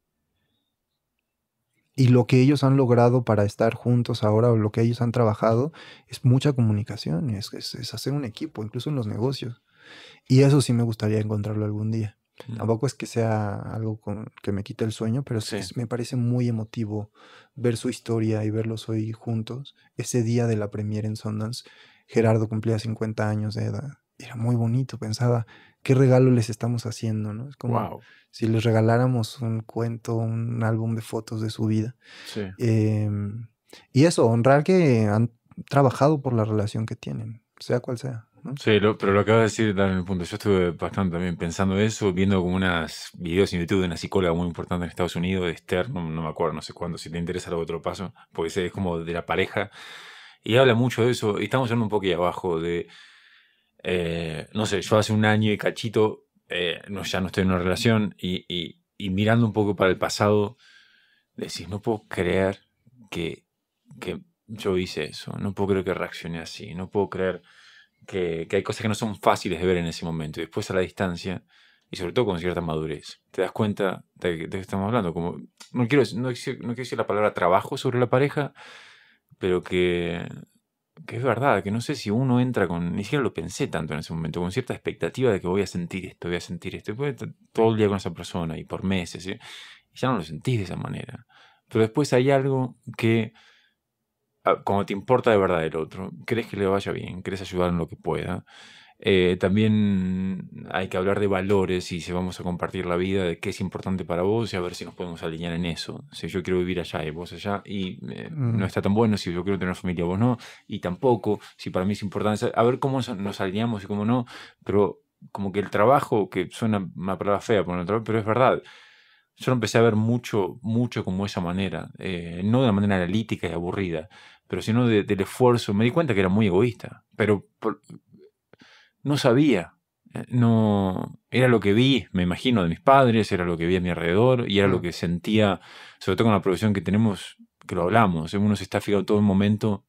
y lo que ellos han logrado para estar juntos ahora, o lo que ellos han trabajado, es mucha comunicación, es, es, hacer un equipo, incluso en los negocios. Y eso sí me gustaría encontrarlo algún día. Tampoco es que sea algo con, que me quite el sueño, pero sí. me parece muy emotivo ver su historia y verlos hoy juntos. Ese día de la premiere en Sundance, Gerardo cumplía 50 años de edad. Era muy bonito, pensaba, qué regalo les estamos haciendo, ¿no? Es como si les regaláramos un cuento, un álbum de fotos de su vida. Sí. Em, y eso, honrar que han trabajado por la relación que tienen, sea cual sea. Sí, pero lo acaba de decir en el punto. Yo estuve bastante también pensando eso, viendo como unas videos en YouTube de una psicóloga muy importante en Estados Unidos, Esther, no, me acuerdo, no sé cuándo, si te interesa lo otro paso, porque es como de la pareja. Y habla mucho de eso. Y estamos en un poquito abajo de eh, no sé, yo hace un año y cachito, eh, no, ya no estoy en una relación y, mirando un poco para el pasado, decís, no puedo creer que, yo hice eso, no puedo creer que reaccioné así, no puedo creer que, hay cosas que no son fáciles de ver en ese momento después a la distancia y sobre todo con cierta madurez. Te das cuenta de, de que estamos hablando. Como, no, quiero, no, no, quiero decir la palabra trabajo sobre la pareja, pero que que es verdad, que no sé si uno entra con, ni siquiera lo pensé tanto en ese momento, con cierta expectativa de que voy a sentir esto, voy a sentir esto, voy estar todo el día con esa persona y por meses, ¿eh? y ya no lo sentís de esa manera. Pero después hay algo que, ah, como te importa de verdad el otro, crees que le vaya bien, crees ayudar en lo que pueda, eh, también hay que hablar de valores y si vamos a compartir la vida, de qué es importante para vos y a ver si nos podemos alinear en eso. Si yo quiero vivir allá y vos allá y eh, no mm. está tan bueno, si yo quiero tener familia vos no, y tampoco, si para mí es importante, a ver cómo nos alineamos y cómo no, pero como que el trabajo, que suena una palabra fea por pero es verdad. Yo lo empecé a ver mucho, mucho como esa manera, eh, no de la manera analítica y aburrida, pero sino del esfuerzo. Me di cuenta que era muy egoísta, pero no sabía. Eh, no, era lo que vi, me imagino, de mis padres, era lo que vi a mi alrededor y era lo que sentía, sobre todo con la profesión que tenemos, que lo hablamos. Eh, uno se está fijando todo el momento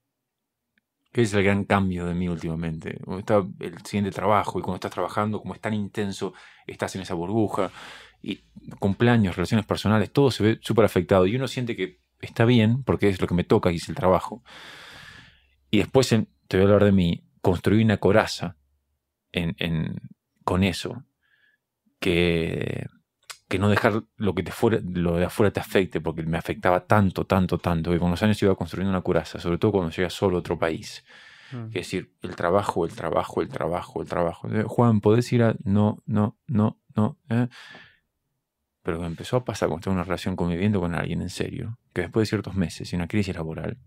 que es el gran cambio de mí últimamente. Está el siguiente trabajo y cuando estás trabajando, como es tan intenso, estás en esa burbuja. Y cumpleaños, relaciones personales, todo se ve súper afectado. Y uno siente que está bien, porque es lo que me toca y es el trabajo. Y después, te voy a hablar de mí, construí una coraza con eso, que, que no dejar lo que te fuera, lo de afuera te afecte, porque me afectaba tanto, tanto, tanto, y con los años iba construyendo una curaza, sobre todo cuando llegas solo a otro país. Mm. Es decir, el trabajo, el trabajo, el trabajo, el trabajo. Eh, Juan, ¿podés ir a...? No, no, no, no. Eh? Pero que empezó a pasar cuando tengo una relación conviviendo con alguien en serio, que después de ciertos meses y una crisis laboral,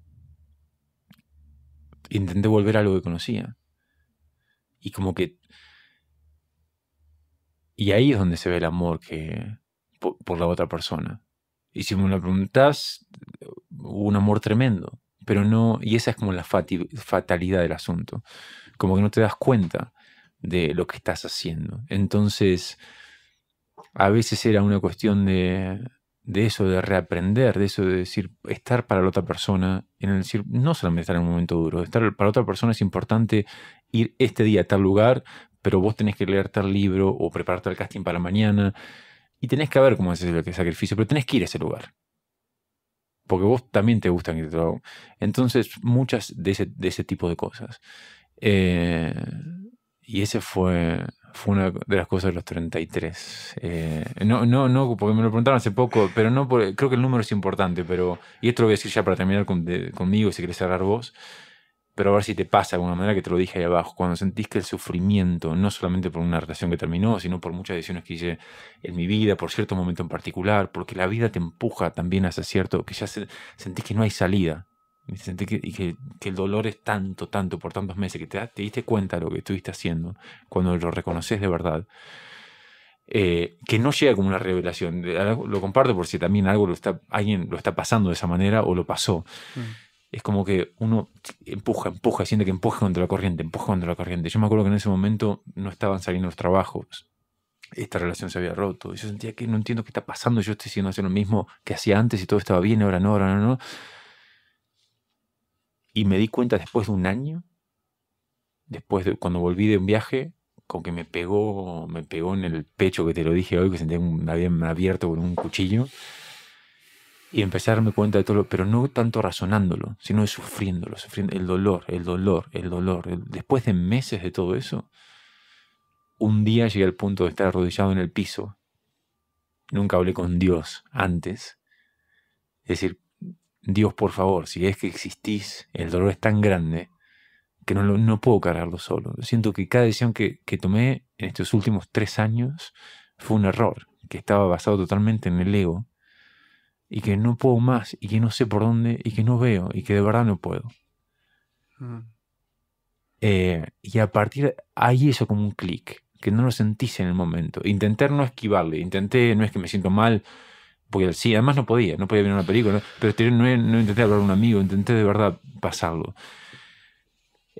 intenté volver a lo que conocía. Y como que... Y ahí es donde se ve el amor que por, la otra persona. Y si me lo preguntas, hubo un amor tremendo. Pero no, y esa es como la fatalidad del asunto. Como que no te das cuenta de lo que estás haciendo. Entonces, a veces era una cuestión de, de eso, de reaprender, de eso, de decir, estar para la otra persona, en decir, no solamente estar en un momento duro, estar para otra persona es importante ir este día a tal lugar, pero vos tenés que leer tal libro o prepararte el casting para mañana y tenés que ver cómo es el sacrificio, pero tenés que ir a ese lugar. Porque vos también te gustan que te Entonces, muchas de ese, de ese tipo de cosas. Eh, y ese fue fue una de las cosas de los 33. Eh, no, no, no, porque me lo preguntaron hace poco, pero no creo que el número es importante, pero, y esto lo voy a decir ya para terminar con, conmigo, si querés cerrar vos, pero a ver si te pasa de alguna manera que te lo dije ahí abajo, cuando sentís que el sufrimiento, no solamente por una relación que terminó, sino por muchas decisiones que hice en mi vida, por cierto momento en particular, porque la vida te empuja también hacia cierto, que ya sentís que no hay salida, me que, y que, el dolor es tanto, tanto, por tantos meses, que te, te diste cuenta de lo que estuviste haciendo, cuando lo reconoces de verdad, eh, que no llega como una revelación. Lo comparto por si también algo lo está, alguien lo está pasando de esa manera o lo pasó. Mm. Es como que uno empuja, empuja, siente que empuja contra la corriente, empuja contra la corriente. Yo me acuerdo que en ese momento no estaban saliendo los trabajos, esta relación se había roto. Y yo sentía que no entiendo qué está pasando, yo estoy haciendo lo mismo que hacía antes y todo estaba bien, ahora no, ahora no, no. Y me di cuenta después de un año, después de cuando volví de un viaje, con que me pegó, me pegó en el pecho que te lo dije hoy, que sentía un, abierto con un cuchillo. Y empecé a darme cuenta de todo, pero no tanto razonándolo, sino sufriéndolo, sufriendo el dolor, el dolor, el dolor. después de meses de todo eso, un día llegué al punto de estar arrodillado en el piso. Nunca hablé con Dios antes. Es decir, Dios, por favor, si es que existís, el dolor es tan grande que no, puedo cargarlo solo. Siento que cada decisión que, tomé en estos últimos tres años fue un error, que estaba basado totalmente en el ego, y que no puedo más, y que no sé por dónde, y que no veo, y que de verdad no puedo. Mm. Eh, y a partir ahí eso como un clic, que no lo sentís en el momento. Intenté no esquivarle, intenté, no es que me siento mal, porque sí, además no podía, no podía a una película, pero no, intenté hablar con un amigo, intenté de verdad pasarlo.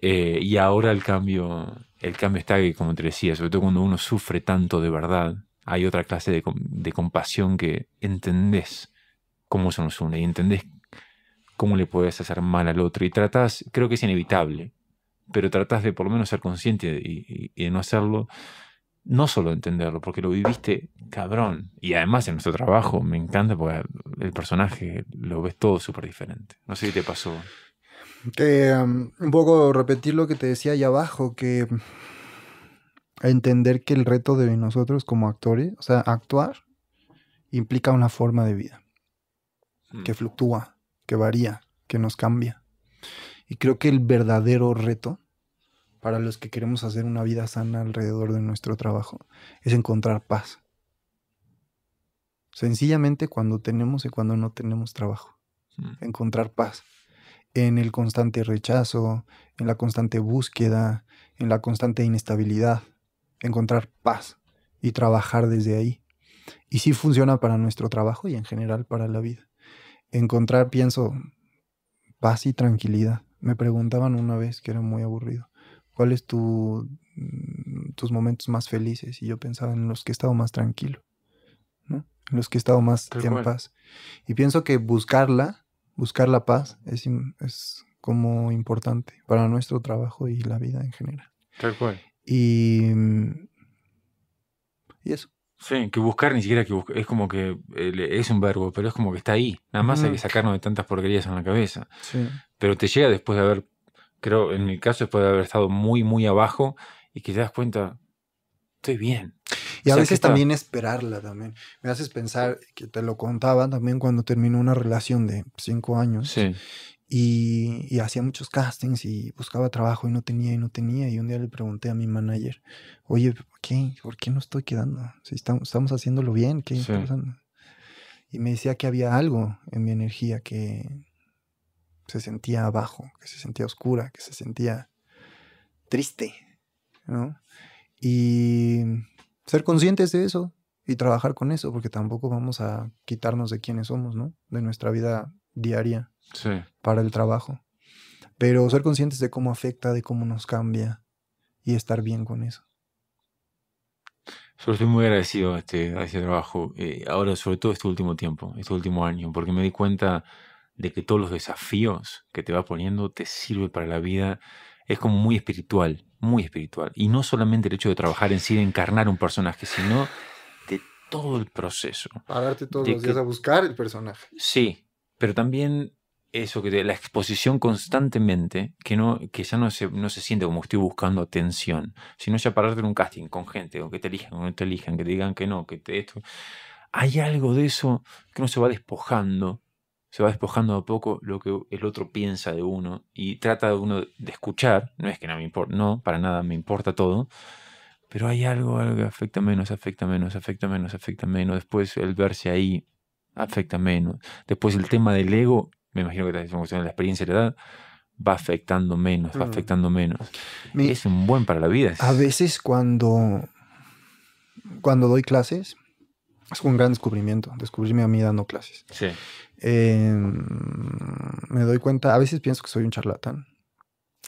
Eh, y ahora el cambio, el cambio está, como te decía, sobre todo cuando uno sufre tanto de verdad, hay otra clase de, compasión que entendés cómo se nos une y entendés cómo le puedes hacer mal al otro y tratás, creo que es inevitable, pero tratás de por lo menos ser consciente y, y de no hacerlo no solo entenderlo, porque lo viviste cabrón. Y además en nuestro trabajo me encanta porque el personaje lo ves todo súper diferente. No sé qué te pasó. Um, un poco repetir lo que te decía ahí abajo, que mm, entender que el reto de nosotros como actores, o sea, actuar, implica una forma de vida mm. que fluctúa, que varía, que nos cambia. Y creo que el verdadero reto para los que queremos hacer una vida sana alrededor de nuestro trabajo, es encontrar paz. Sencillamente cuando tenemos y cuando no tenemos trabajo. Encontrar paz. En el constante rechazo, en la constante búsqueda, en la constante inestabilidad. Encontrar paz y trabajar desde ahí. Y sí funciona para nuestro trabajo y en general para la vida. Encontrar, pienso, paz y tranquilidad. Me preguntaban una vez que era muy aburrido. ¿Cuáles es mm, tus momentos más felices? Y yo pensaba en los que he estado más tranquilo, ¿no? En los que he estado más en paz. Y pienso que buscarla, buscar la paz, es, es como importante para nuestro trabajo y la vida en general. Tal cual. Y, mm, y eso. Sí, que buscar ni siquiera que buscar, es como que eh, es un verbo, pero es como que está ahí. Nada más hay que sacarnos de tantas porquerías en la cabeza. Sí. Pero te llega después de haber creo en mi caso de haber estado muy, muy abajo y que te das cuenta, estoy bien. Y a veces también esperarla también. Me haces pensar que te lo contaba también cuando terminó una relación de cinco años. Y, hacía muchos castings y buscaba trabajo y no tenía y no tenía. Y un día le pregunté a mi manager, oye, ¿por ¿qué? ¿Por qué no estoy quedando? Si estamos, estamos haciéndolo bien, ¿qué está pasando? Y me decía que había algo en mi energía que, se sentía abajo, que se sentía oscura, que se sentía triste, ¿no? Y ser conscientes de eso y trabajar con eso, porque tampoco vamos a quitarnos de quiénes somos, ¿no? De nuestra vida diaria para el trabajo. Pero ser conscientes de cómo afecta, de cómo nos cambia y estar bien con eso. Yo estoy muy agradecido este, a este, trabajo, eh, ahora sobre todo este último tiempo, este último año, porque me di cuenta de que todos los desafíos que te va poniendo te sirve para la vida. Es como muy espiritual, muy espiritual. Y no solamente el hecho de trabajar en sí, de encarnar un personaje, sino de todo el proceso. Pararte todos los días a buscar el personaje. Sí, pero también eso que de la exposición constantemente, que, no, que ya no se, no se siente como estoy buscando atención, sino ya pararte en un casting con gente, o que te elijan, que no te elijan, que te digan que no, que te, esto. Hay algo de eso que uno se va despojando se va despojando a poco lo que el otro piensa de uno y trata de uno de escuchar, no es que no me importa, no, para nada me importa todo, pero hay algo, algo que afecta menos, afecta menos, afecta menos, afecta menos, después el verse ahí afecta menos, después el tema del ego, me imagino que es una cuestión la experiencia de la edad, va afectando menos, va mm. afectando menos. es un buen para la vida. A veces cuando, cuando doy clases, es un gran descubrimiento, descubrirme a mí dando clases. Sí. Em, me doy cuenta, a veces pienso que soy un charlatán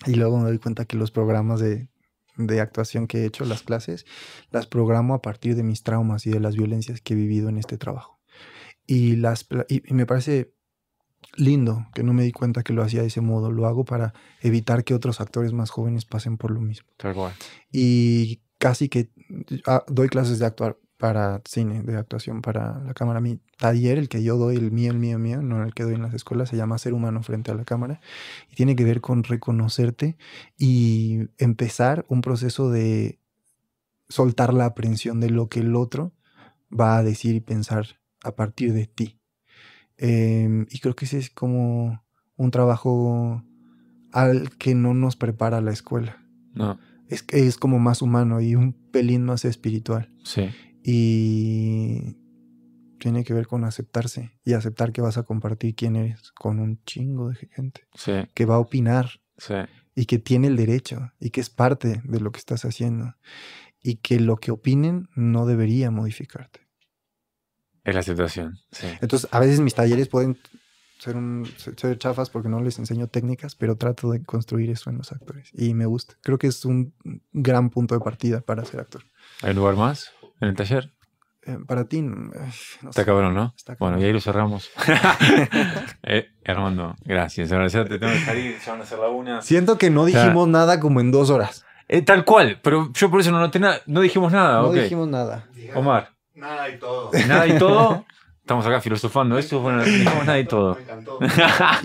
y luego me doy cuenta que los programas de, de, actuación que he hecho, las clases, las programo a partir de mis traumas y de las violencias que he vivido en este trabajo. Y, las, y, me parece lindo que no me di cuenta que lo hacía de ese modo, lo hago para evitar que otros actores más jóvenes pasen por lo mismo. Tal cual. Y casi que ah, doy clases de actuar para cine de actuación para la cámara. Mi taller, el que yo doy, el mío, el mío, el mío, no el que doy en las escuelas, se llama Ser Humano frente a la cámara y tiene que ver con reconocerte y empezar un proceso de soltar la aprehensión de lo que el otro va a decir y pensar a partir de ti. Em, y creo que ese es como un trabajo al que no nos prepara la escuela. No. Es, es como más humano y un pelín más espiritual. Sí. Y tiene que ver con aceptarse y aceptar que vas a compartir quién eres con un chingo de gente que va a opinar y que tiene el derecho y que es parte de lo que estás haciendo y que lo que opinen no debería modificarte. Es la situación. Entonces, a veces mis talleres pueden ser, chafas porque no les enseño técnicas, pero trato de construir eso en los actores y me gusta. Creo que es un gran punto de partida para ser actor. ¿Hay un lugar más? en el taller? Eh, para ti. Mm, no está cabrón, ¿no? Bueno, y ahí lo cerramos. eh, Armando, gracias. Agradecerte. Tengo que salir, ya van a hacer la una. Siento que no dijimos nada como en dos horas. Eh, tal cual, pero yo por eso no noté nada. No dijimos nada. No dijimos nada. Omar. Nada y todo. Nada y todo. Estamos acá filosofando esto. Bueno, no dijimos nada y todo. Me encantó.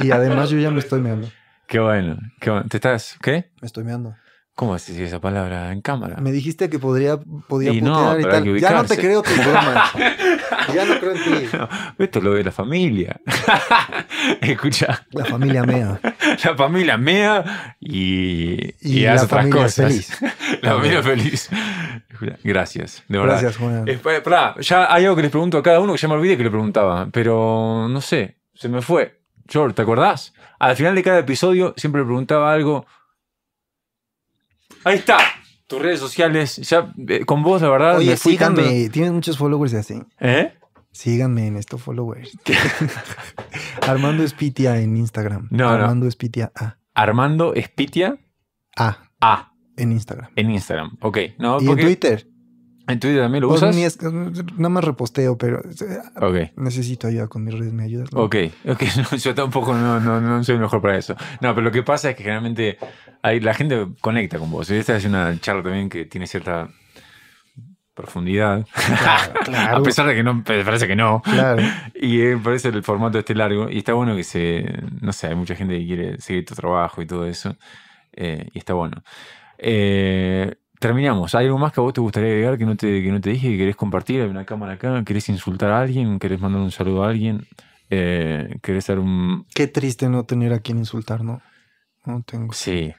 y además yo ya me estoy meando. Qué bueno, qué bueno. ¿Te estás? ¿Qué? Me estoy meando. ¿Cómo decís esa palabra en cámara? Me dijiste que podría, podía y y tal. Ya no te creo tus bromas. ya no creo en ti. esto lo de la familia. Escucha. La familia mea. La familia mea y, y, otras cosas. La familia feliz. Gracias, de verdad. Gracias, Juan. Eh, ya hay algo que les pregunto a cada uno que ya me olvidé que le preguntaba, pero no sé, se me fue. George, ¿te acordás? Al final de cada episodio siempre le preguntaba algo Ahí está. Tus redes sociales. Ya, eh, con vos, la verdad. Oye, me síganme. Tienes muchos followers y así. ¿Eh? Síganme en estos followers. Armando Espitia en Instagram. No, Armando Spitia Espitia A. Armando Espitia A. A. En Instagram. En Instagram. Ok. No, y en Twitter. ¿En Twitter también lo pues usas? No me reposteo, pero eh, necesito ayuda con mi red, ¿me ayudas? Ok, yo tampoco no, no, soy mejor para eso. No, pero lo que pasa es que generalmente hay, la gente conecta con vos. ¿eh? Esta es una charla también que tiene cierta profundidad. A pesar de que no, parece que no. Y parece eh, parece el formato este largo. Y está bueno que se, no sé, hay mucha gente que quiere seguir tu trabajo y todo eso. y está bueno. Eh, terminamos. ¿Hay algo más que a vos te gustaría agregar que no te, que no te dije? Que ¿Querés compartir? ¿Hay una cámara acá? ¿Querés insultar a alguien? ¿Querés mandar un saludo a alguien? Eh, ¿Querés dar un...? Qué triste no tener a quien insultar, ¿no? No tengo. Sí.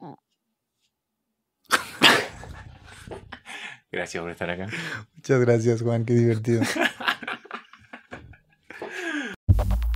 gracias por estar acá. Muchas gracias, Juan. Qué divertido.